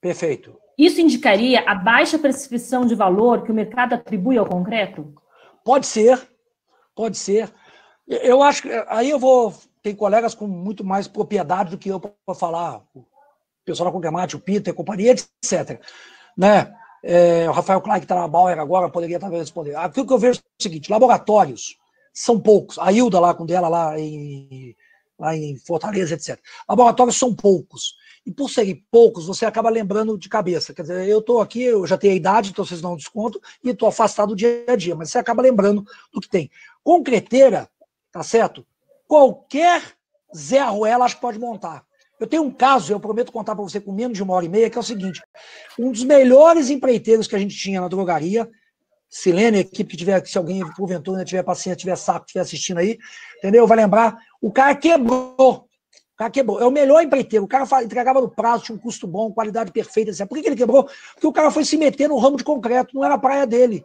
A: Perfeito. Isso indicaria a baixa percepção de valor que o mercado atribui ao concreto? Pode ser, pode ser. Eu acho que aí eu vou. Tem colegas com muito mais propriedade do que eu
B: para falar. O pessoal da Concremática, o Peter, a companhia, etc. Né? É, o Rafael que está na Bauer agora, poderia talvez responder. Aquilo que eu vejo é o seguinte: laboratórios são poucos. A Hilda lá com dela, lá em, lá em Fortaleza, etc. Laboratórios são poucos. E por serem poucos, você acaba lembrando de cabeça. Quer dizer, eu estou aqui, eu já tenho a idade, então vocês não desconto, e estou afastado do dia a dia, mas você acaba lembrando do que tem. Concreteira, tá certo? Qualquer Zé Arruela acho que pode montar. Eu tenho um caso, eu prometo contar para você com menos de uma hora e meia, que é o seguinte: um dos melhores empreiteiros que a gente tinha na drogaria, Silene, equipe que tiver, se alguém porventura tiver paciente, tiver saco, tiver assistindo aí, entendeu? Vai lembrar, o cara quebrou o cara quebrou. É o melhor empreiteiro. O cara entregava no prazo, tinha um custo bom, qualidade perfeita. Por que, que ele quebrou? Porque o cara foi se meter no ramo de concreto, não era a praia dele.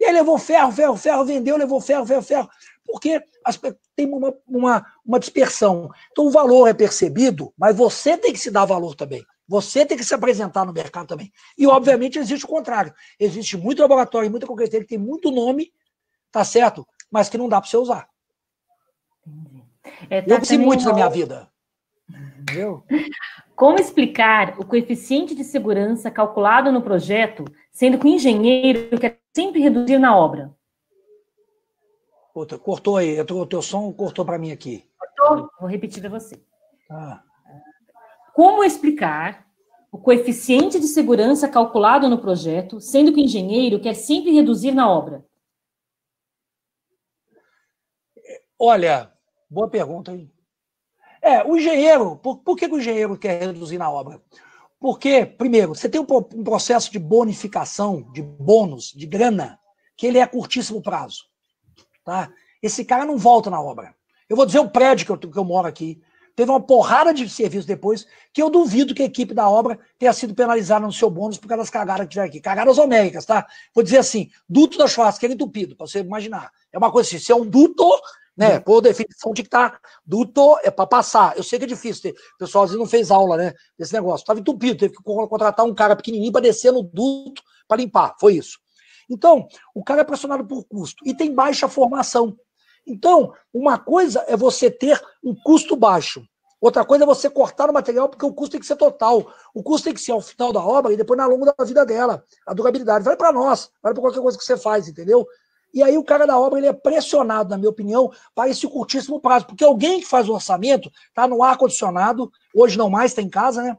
B: E aí levou ferro, ferro, ferro, vendeu, levou ferro, ferro, ferro. Porque as, tem uma, uma, uma dispersão. Então o valor é percebido, mas você tem que se dar valor também. Você tem que se apresentar no mercado também. E, obviamente, existe o contrário. Existe muito laboratório, muita concreteira que tem muito nome, tá certo? Mas que não dá para
A: você usar. É, tá eu usei muito uma... na minha vida. Entendeu? Como explicar o coeficiente de segurança calculado no projeto, sendo que o engenheiro quer sempre reduzir na obra? Puta, cortou aí. O teu som cortou para mim aqui. Cortou? Vou repetir para você. Ah. Como explicar o coeficiente de segurança calculado no projeto, sendo que o engenheiro quer sempre reduzir na obra?
B: Olha, boa pergunta, hein? É, o engenheiro, por, por que, o engenheiro quer reduzir na obra? Porque, primeiro, você tem um, um processo de bonificação, de bônus, de grana, que ele é a curtíssimo prazo. Tá? Esse cara não volta na obra. Eu vou dizer o prédio que eu, que eu moro aqui. Teve uma porrada de serviço depois que eu duvido que a equipe da obra tenha sido penalizada no seu bônus porque elas cagaram que tiveram aqui. Cagadas homéricas, tá? Vou dizer assim, duto da churrasqueira entupido, para você imaginar. É uma coisa assim, se é um duto, né? Uhum. Por definição de que tá duto é para passar. Eu sei que é difícil, o pessoal às vezes não fez aula, né? Desse negócio. Tava entupido, teve que contratar um cara pequenininho para descer no duto para limpar. Foi isso. Então, o cara é pressionado por custo e tem baixa formação. Então, uma coisa é você ter um custo baixo. Outra coisa é você cortar o material, porque o custo tem que ser total. O custo tem que ser ao final da obra e depois na longo da vida dela. A durabilidade. Vale para nós, vale para qualquer coisa que você faz, entendeu? E aí o cara da obra ele é pressionado, na minha opinião, para esse curtíssimo prazo, porque alguém que faz o orçamento está no ar condicionado, hoje não mais, está em casa, né?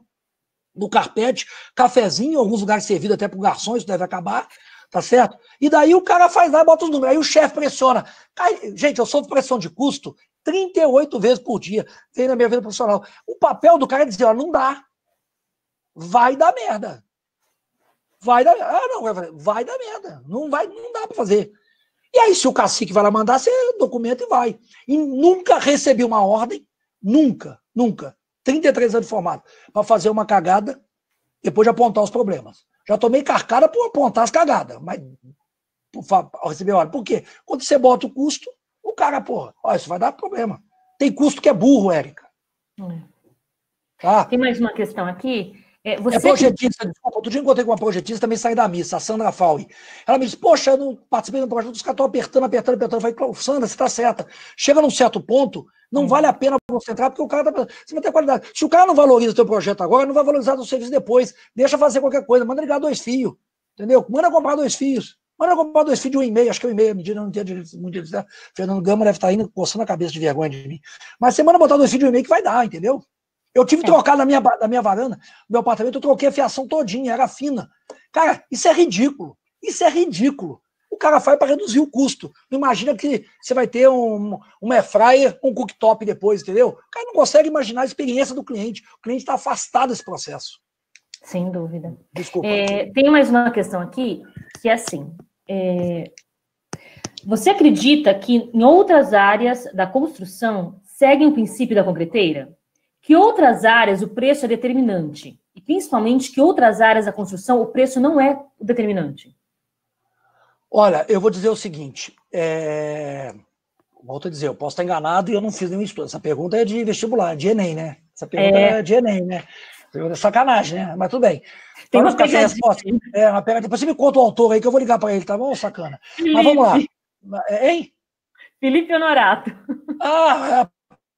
B: No carpete, cafezinho, alguns lugares servido até para garçom, isso deve acabar, tá certo? E daí o cara faz lá, bota os números, aí o chefe pressiona. Cai, gente, eu sofro pressão de custo 38 vezes por dia, vem na minha vida profissional. O papel do cara é dizer, ó, não dá, vai dar merda. Vai dar, ah, não, vai dar merda, não vai, não dá para fazer. E aí, se o cacique vai lá mandar, você documenta e vai. E nunca recebi uma ordem, nunca, nunca. 33 anos de formato, para fazer uma cagada, depois de apontar os problemas. Já tomei carcada por apontar as cagadas, mas por, receber ordem. Por quê? Quando você bota o custo, o cara, porra, ó, isso vai dar problema. Tem custo que é burro, Érica.
A: Hum. Tá? Tem mais uma questão aqui. É, você é projetista, que... desculpa, outro dia encontrei com uma projetista,
B: também saí da missa, a Sandra Faui. Ela me disse, poxa, eu não participei do projeto, os caras estão apertando, apertando, apertando. Eu falei, Sandra, você está certa. Chega num certo ponto, não hum. vale a pena concentrar, porque o cara está... Você vai ter qualidade. Se o cara não valoriza o teu projeto agora, não vai valorizar o seu serviço depois. Deixa fazer qualquer coisa, manda ligar dois fios, entendeu? Manda comprar dois fios. Manda comprar dois fios de um e-mail, acho que é um e-mail, medida, não entendo muito Fernando Gama deve estar tá indo coçando a cabeça de vergonha de mim. Mas você manda botar dois fios de um e-mail que vai dar, entendeu? Eu tive que é. trocar na minha, na minha varanda, no meu apartamento, eu troquei a fiação todinha, era fina. Cara, isso é ridículo. Isso é ridículo. O cara faz para reduzir o custo. Não imagina que você vai ter um, e airfryer, um cooktop depois, entendeu? O cara não consegue imaginar a experiência do cliente.
A: O cliente está afastado desse processo. Sem dúvida. Desculpa. É, tem mais uma questão aqui, que é assim. É, você acredita que em outras áreas da construção seguem o princípio da concreteira? Que outras áreas o preço é determinante? E principalmente que outras áreas da construção o preço não é determinante?
B: Olha, eu vou dizer o seguinte. É... Volto a dizer, eu posso estar enganado e eu não fiz nenhum estudo. Essa pergunta é de vestibular, de Enem, né? Essa pergunta é, é de Enem, né? É sacanagem, né? Mas tudo bem.
A: Tem uma ficar resposta.
B: É, uma pega... Depois você me conta o autor aí que eu vou ligar para ele, tá bom, sacana? Felipe. Mas vamos lá. É, hein? Felipe Honorato. Ah,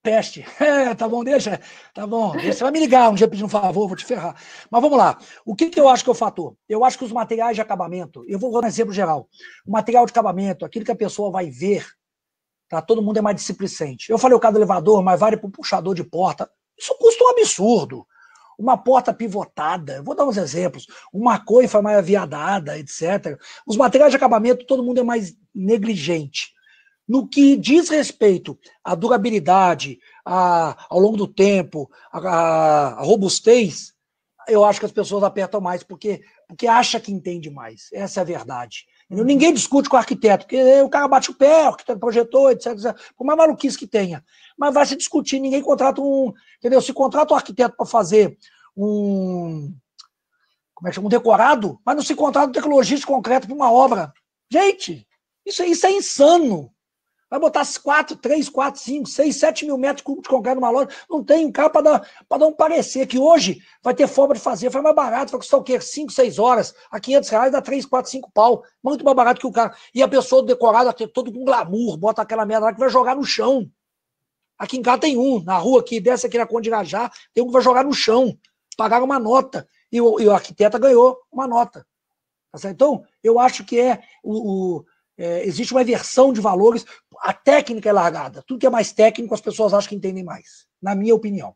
B: Peste. É, tá bom, deixa. Tá bom. Você vai me ligar um dia pedindo um favor, vou te ferrar. Mas vamos lá. O que, que eu acho que é o fator? Eu acho que os materiais de acabamento, eu vou dar um exemplo geral. O material de acabamento, aquilo que a pessoa vai ver, tá? todo mundo é mais displicente. Eu falei o caso do elevador, mas vale para o puxador de porta. Isso custa um absurdo. Uma porta pivotada, vou dar uns exemplos. Uma coifa mais aviadada, etc. Os materiais de acabamento, todo mundo é mais negligente. No que diz respeito à durabilidade, à, ao longo do tempo, à, à, robustez, eu acho que as pessoas apertam mais porque, porque acha que entende mais. Essa é a verdade. Uhum. Ninguém discute com o arquiteto, porque o cara bate o pé, o arquiteto projetou, etc, etc. Por mais maluquice que tenha. Mas vai se discutir, ninguém contrata um. Entendeu? Se contrata um arquiteto para fazer um. Como é que chama? Um decorado, mas não se contrata um tecnologista concreto para uma obra. Gente, isso, é, isso é insano. Vai botar 4, 3, 4, 5, 6, 7 mil metros cúbicos de concreto numa loja. Não tem um carro para dar, pra dar um parecer, que hoje vai ter forma de fazer. Vai mais barato, vai custar o quê? 5, 6 horas. A 500 reais dá 3, 4, 5 pau. Muito mais barato que o carro. E a pessoa decorada, todo com glamour, bota aquela merda lá que vai jogar no chão. Aqui em casa tem um, na rua aqui, desce aqui na Conde Irajá, tem um que vai jogar no chão. Pagaram uma nota. E o, e o arquiteta ganhou uma nota. Tá então, eu acho que é o, o é, existe uma inversão de valores, a técnica é largada. Tudo que é mais técnico, as pessoas acham que entendem mais, na minha opinião.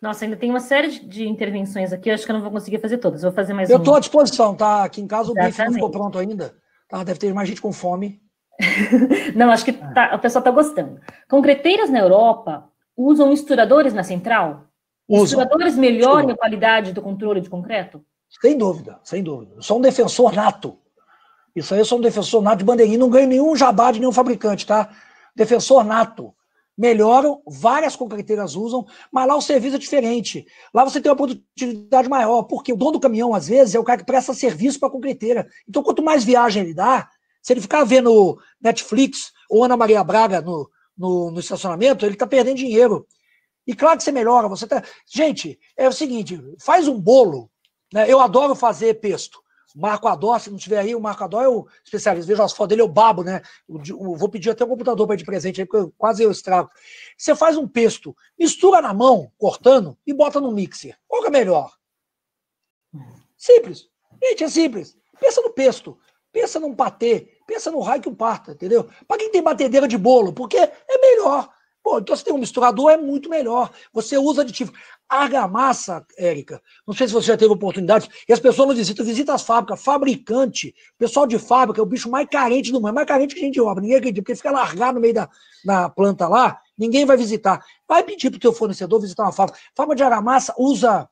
A: Nossa, ainda tem uma série de intervenções aqui, eu acho que eu não vou conseguir fazer todas, vou fazer mais Eu estou à
B: disposição, tá?
A: Aqui em casa o bife não ficou pronto ainda, tá? Deve ter mais gente com fome. não, acho que tá, o pessoal está gostando. Concreteiras na Europa usam misturadores na central?
B: Usam. Misturadores
A: melhoram a qualidade do controle de concreto?
B: Sem dúvida, sem dúvida. Eu sou um defensor nato isso aí eu sou um defensor nato de bandeirinha, não ganho nenhum jabá de nenhum fabricante, tá? Defensor nato. Melhoram, várias concreteiras usam, mas lá o serviço é diferente. Lá você tem uma produtividade maior, porque o dono do caminhão, às vezes, é o cara que presta serviço para a concreteira. Então, quanto mais viagem ele dá, se ele ficar vendo Netflix ou Ana Maria Braga no, no, no estacionamento, ele está perdendo dinheiro. E claro que você melhora, você tá. Gente, é o seguinte: faz um bolo. Né? Eu adoro fazer pesto. Marco Adó, se não tiver aí, o Marco Adó é o especialista. Veja as fotos dele, eu babo, né? Eu, eu vou pedir até um computador para de presente aí, porque eu, quase eu estrago. Você faz um pesto, mistura na mão, cortando, e bota no mixer. Qual que é melhor? Simples. Gente, é simples. Pensa no pesto, pensa num patê, pensa no raio que o parta, entendeu? Para quem tem batedeira de bolo, porque é melhor. Pô, então você tem um misturador, é muito melhor. Você usa aditivo. Argamassa, Érica, não sei se você já teve oportunidade, e as pessoas não visitam, visita as fábricas, fabricante, pessoal de fábrica, é o bicho mais carente do mundo, mais carente que a gente obra, ninguém acredita, porque fica largado no meio da, da planta lá, ninguém vai visitar. Vai pedir para o teu fornecedor visitar uma fábrica. Fábrica de argamassa usa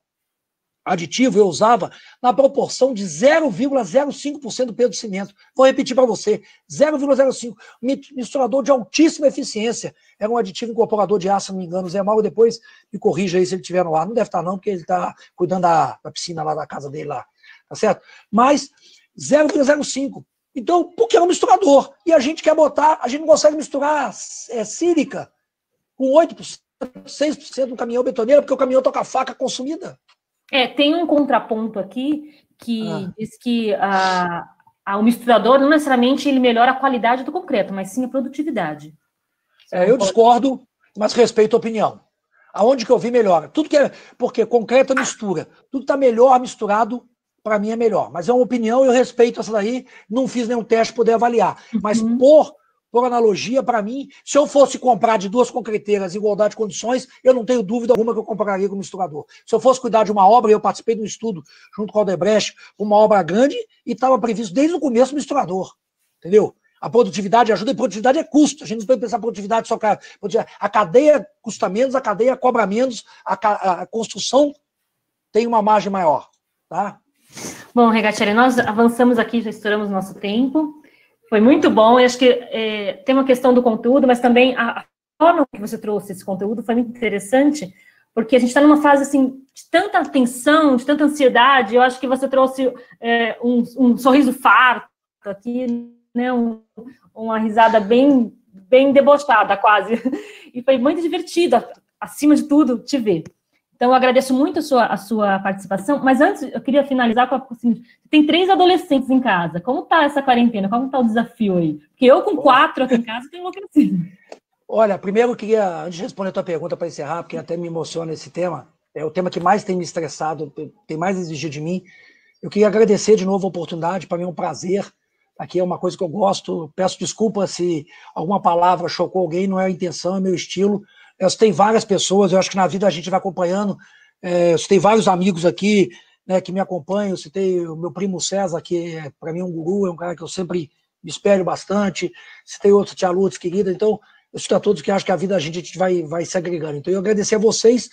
B: aditivo eu usava na proporção de 0,05% do peso do cimento. Vou repetir para você, 0,05%. Misturador de altíssima eficiência. Era um aditivo incorporador de aço, se não me engano. Zé Mauro depois me corrija aí se ele estiver no ar. Não deve estar tá não, porque ele está cuidando da, da, piscina lá da casa dele lá. Tá certo? Mas 0,05%. Então, porque é um misturador. E a gente quer botar, a gente não consegue
A: misturar é, sílica com 8%, 6% no caminhão betoneiro, porque o caminhão toca a faca consumida. É, tem um contraponto aqui que ah. diz que a, a, o misturador não necessariamente ele melhora a qualidade do concreto, mas sim a produtividade.
B: É, eu discordo, mas respeito a opinião. Aonde que eu vi melhora? Tudo que é. Porque concreto é mistura. Tudo está melhor misturado, para mim é melhor. Mas é uma opinião, eu respeito essa daí, não fiz nenhum teste para poder avaliar. Mas uhum. por por analogia, para mim, se eu fosse comprar de duas concreteiras igualdade de condições, eu não tenho dúvida alguma que eu compraria com o misturador. Se eu fosse cuidar de uma obra, eu participei de um estudo junto com o Aldebrecht, uma obra grande, e estava previsto desde o começo o misturador. Entendeu? A produtividade ajuda e produtividade é custo. A gente não pode pensar produtividade só. A cadeia custa menos, a cadeia cobra menos, a, ca...
A: a construção tem uma margem maior. Tá? Bom, Regatieri, nós avançamos aqui, já estouramos nosso tempo. Foi muito bom, e acho que é, tem uma questão do conteúdo, mas também a forma que você trouxe esse conteúdo foi muito interessante, porque a gente está numa fase assim de tanta tensão, de tanta ansiedade. Eu acho que você trouxe é, um, um, sorriso farto aqui, né? Um, uma risada bem, bem debochada, quase. E foi muito divertido, acima de tudo, te ver. Então, eu agradeço muito a sua, a sua participação, mas antes eu queria finalizar com assim, tem três adolescentes em casa. Como está essa quarentena? Como está o desafio aí? Porque eu com quatro aqui em casa tenho enlouquecido.
B: Olha, primeiro eu queria, antes de responder a tua pergunta para encerrar, porque até me emociona esse tema, é o tema que mais tem me estressado, tem mais exigido de mim. Eu queria agradecer de novo a oportunidade, para mim é um prazer. Aqui é uma coisa que eu gosto. Peço desculpa se alguma palavra chocou alguém, não é a intenção, é meu estilo eu tem várias pessoas, eu acho que na vida a gente vai acompanhando. É, tem vários amigos aqui né, que me acompanham. Eu citei o meu primo César, que é, para mim é um guru, é um cara que eu sempre me espelho bastante. Citei outros tia Lutz, querida. Então, eu cito a todos que acho que a vida a gente, vai, vai se agregando. Então, eu agradecer a vocês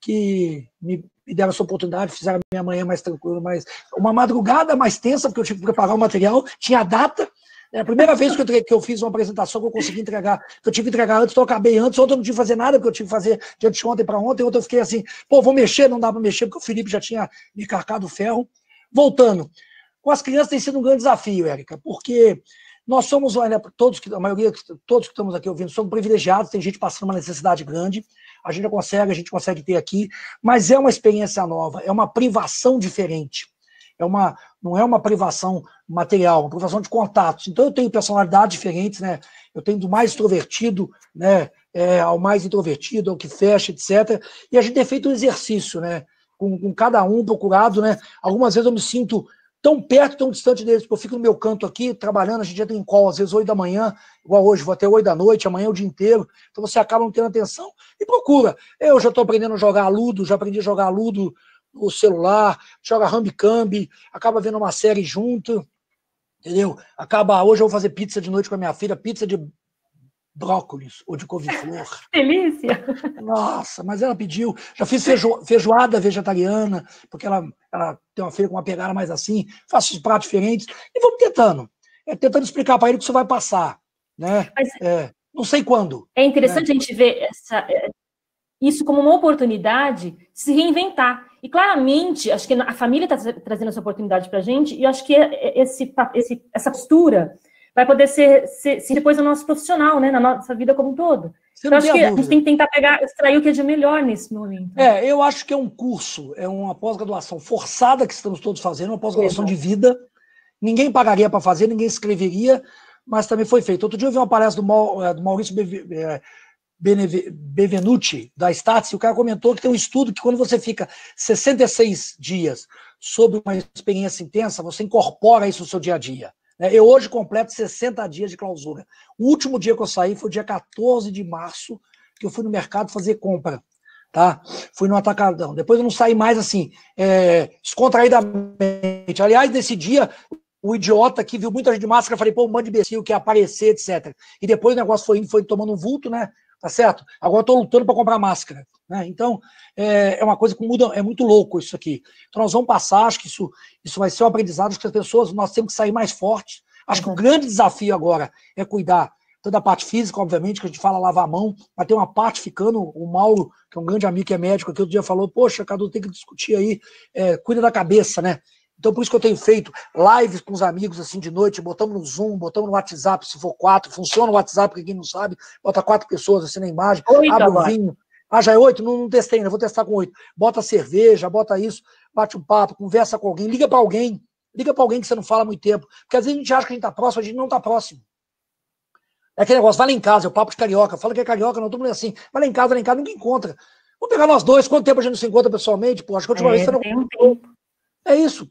B: que me, me deram essa oportunidade, fizeram a minha manhã mais tranquila, mais, uma madrugada mais tensa, porque eu tive que preparar o material, tinha a data, é a primeira vez que eu, que eu, fiz uma apresentação que eu consegui entregar, que eu tive que entregar antes, então eu acabei antes, ontem eu não tive que fazer nada, porque eu tive que fazer de ontem para ontem, ontem eu fiquei assim, pô, vou mexer, não dá para mexer, porque o Felipe já tinha me carcado o ferro. Voltando, com as crianças tem sido um grande desafio, Érica, porque nós somos, olha, né, todos que, a maioria, todos que estamos aqui ouvindo, somos privilegiados, tem gente passando uma necessidade grande, a gente já consegue, a gente consegue ter aqui, mas é uma experiência nova, é uma privação diferente é uma, não é uma privação material, é uma privação de contatos. Então eu tenho personalidades diferentes, né? Eu tenho do mais extrovertido, né? É, ao mais introvertido, ao que fecha, etc. E a gente tem feito um exercício, né? Com, com cada um procurado, né? Algumas vezes eu me sinto tão perto, tão distante deles, porque eu fico no meu canto aqui, trabalhando, a gente entra em call, às vezes 8 da manhã, igual hoje, vou até 8 da noite, amanhã o dia inteiro, então você acaba não tendo atenção e procura. Eu já estou aprendendo a jogar ludo, já aprendi a jogar ludo o celular, joga rambi acaba vendo uma série junto, entendeu? Acaba, hoje eu vou fazer pizza de noite com a minha filha, pizza de brócolis ou de couve-flor. Delícia! Nossa, mas ela pediu. Já fiz feijo, feijoada vegetariana, porque ela, ela tem uma filha com uma pegada mais assim, faço pratos diferentes. E vamos tentando. É, tentando explicar para ele que isso vai passar. Né? Mas... É
A: não sei quando. É interessante né? a gente ver essa, isso como uma oportunidade de se reinventar. E claramente, acho que a família está trazendo essa oportunidade para a gente, e acho que é, é, esse, esse, essa postura vai poder ser, ser, ser, depois no nosso profissional, né? Na nossa vida como um todo. então, acho que a gente tem que tentar pegar, extrair o que é de melhor nesse momento. É, eu
B: acho que é um curso, é uma pós-graduação forçada que estamos todos fazendo, uma pós-graduação é, de vida. Ninguém pagaria para fazer, ninguém escreveria, mas também foi feito. Outro dia eu vi uma palestra do, Maur é, do Maurício Be Bevenuti, da Stats, o cara comentou que tem um estudo que quando você fica 66 dias sob uma experiência intensa, você incorpora isso no seu dia a dia. Né? Eu hoje completo 60 dias de clausura. O último dia que eu saí foi o dia 14 de março, que eu fui no mercado fazer compra. Tá? Fui no atacadão. Depois eu não saí mais assim, é, descontraídamente. Aliás, nesse dia, o idiota que viu muita gente de máscara, falei, pô, um monte de imbecil que aparecer, etc. E depois o negócio foi indo, foi tomando um vulto, né? tá certo? Agora estou lutando para comprar máscara. Né? Então, é, é, uma coisa que muda, é muito louco isso aqui. Então, nós vamos passar, acho que isso, isso vai ser um aprendizado, acho que as pessoas, nós temos que sair mais fortes. Acho uhum. que o uhum. grande desafio agora é cuidar toda a parte física, obviamente, que a gente fala lavar a mão, mas tem uma parte ficando, o Mauro, que é um grande amigo que é médico, que outro dia falou, poxa, Cadu, tem que discutir aí, é, cuida da cabeça, né? Então, por isso que eu tenho feito lives com os amigos assim de noite, botamos no Zoom, botamos no WhatsApp, se for quatro, funciona o WhatsApp, porque quem não sabe, bota quatro pessoas assim na imagem, oito, abre o vinho. Ah, já é oito? Não, não testei ainda, vou testar com oito. Bota cerveja, bota isso, bate um papo, conversa com alguém, liga para alguém, liga para alguém que você não fala há muito tempo. Porque às vezes a gente acha que a gente tá próximo, a gente não tá próximo. É aquele negócio, vai lá em casa, é o papo de carioca, fala que é carioca, não, todo mundo é assim, vai lá em casa, vai lá em casa, ninguém encontra. Vamos pegar nós dois, quanto tempo a gente não se encontra pessoalmente? Pô, acho que a última é, vez você é, não. Tem um tempo. É isso.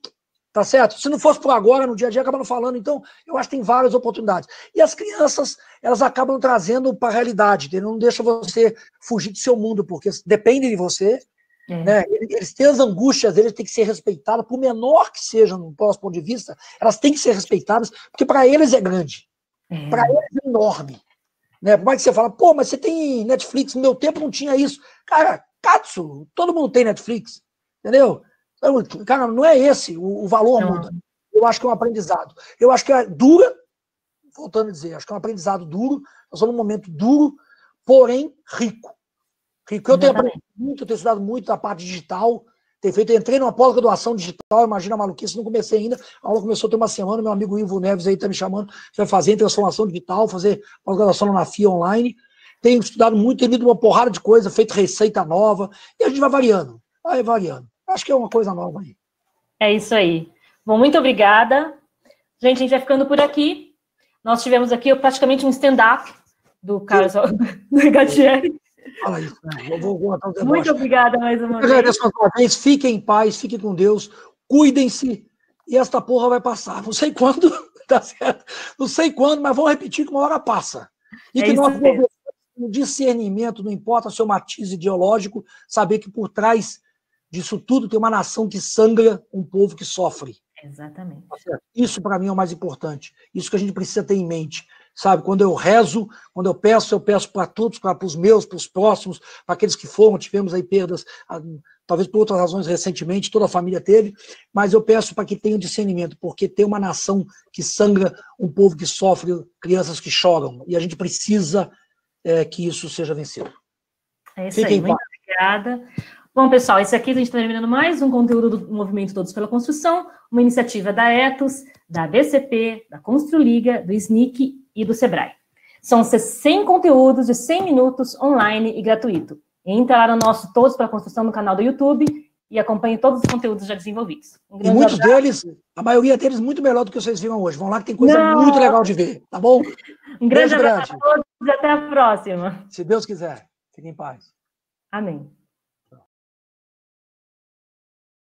B: Tá certo? Se não fosse por agora, no dia a dia, acabam falando. Então, eu acho que tem várias oportunidades. E as crianças, elas acabam trazendo para a realidade. Ele não deixa você fugir do seu mundo, porque dependem de você. Uhum. Né? Eles têm as angústias, eles têm que ser respeitados, por menor que seja, no nosso ponto de vista, elas têm que ser respeitadas, porque para eles é grande. Uhum. É. Para eles é enorme. Né? Por mais que você fala, pô, mas você tem Netflix, no meu tempo não tinha isso. Cara, Katsu, todo mundo tem Netflix. Entendeu? Cara, não é esse, o, o valor não. muda. Eu acho que é um aprendizado. Eu acho que é dura, voltando a dizer, acho que é um aprendizado duro, nós estamos um momento duro, porém rico. Rico. Eu tenho aprendido muito, eu tenho estudado muito a parte digital, tenho feito, entrei numa pós-graduação digital, imagina a maluquice, não comecei ainda, a aula começou tem uma semana, meu amigo Ivo Neves aí está me chamando, vai fazer transformação digital, fazer pós-graduação na FIA online, tenho estudado muito, tenho lido uma porrada de coisa, feito receita nova, e a gente vai variando,
A: vai variando. Acho que é uma coisa nova aí. É isso aí. Bom, muito obrigada. Gente, a gente vai ficando por aqui. Nós tivemos aqui praticamente um stand-up do Carlos do Gatieri. Fala isso, né? eu vou, vou Muito obrigada mais uma vez. Agradeço
B: mais uma vez. Fiquem em paz, fiquem com Deus, cuidem-se e esta porra vai passar. Não sei quando, tá certo? Não sei quando, mas vão repetir que uma hora passa. E é que nós o discernimento, não importa o seu é matiz ideológico, saber que por trás disso tudo tem uma nação que sangra, um povo que sofre.
A: Exatamente. Tá
B: isso para mim é o mais importante. Isso que a gente precisa ter em mente. Sabe, quando eu rezo, quando eu peço, eu peço para todos, para os meus, para os próximos, para aqueles que foram, tivemos aí perdas, ah, talvez por outras razões recentemente, toda a família teve, mas eu peço para que tenham discernimento, porque tem uma nação que sangra, um povo que sofre, crianças que choram, e a gente precisa é, que isso seja vencido.
A: É isso Fiquem aí, muito obrigada. Bom, pessoal, esse aqui a gente está terminando mais um conteúdo do Movimento Todos pela Construção, uma iniciativa da ETOS, da BCP, da Construliga, do SNIC e do SEBRAE. São 100 conteúdos de 100 minutos online e gratuito. Entra lá no nosso Todos pela Construção no canal do YouTube e acompanhe todos os conteúdos já desenvolvidos. Um e muitos abraço. deles, a maioria deles muito melhor
B: do que vocês viram hoje. Vão lá que tem coisa Não. muito legal de ver, tá bom?
A: Um grande Beijo abraço grande. a todos e até a próxima. Se Deus quiser. fiquem em paz. Amém.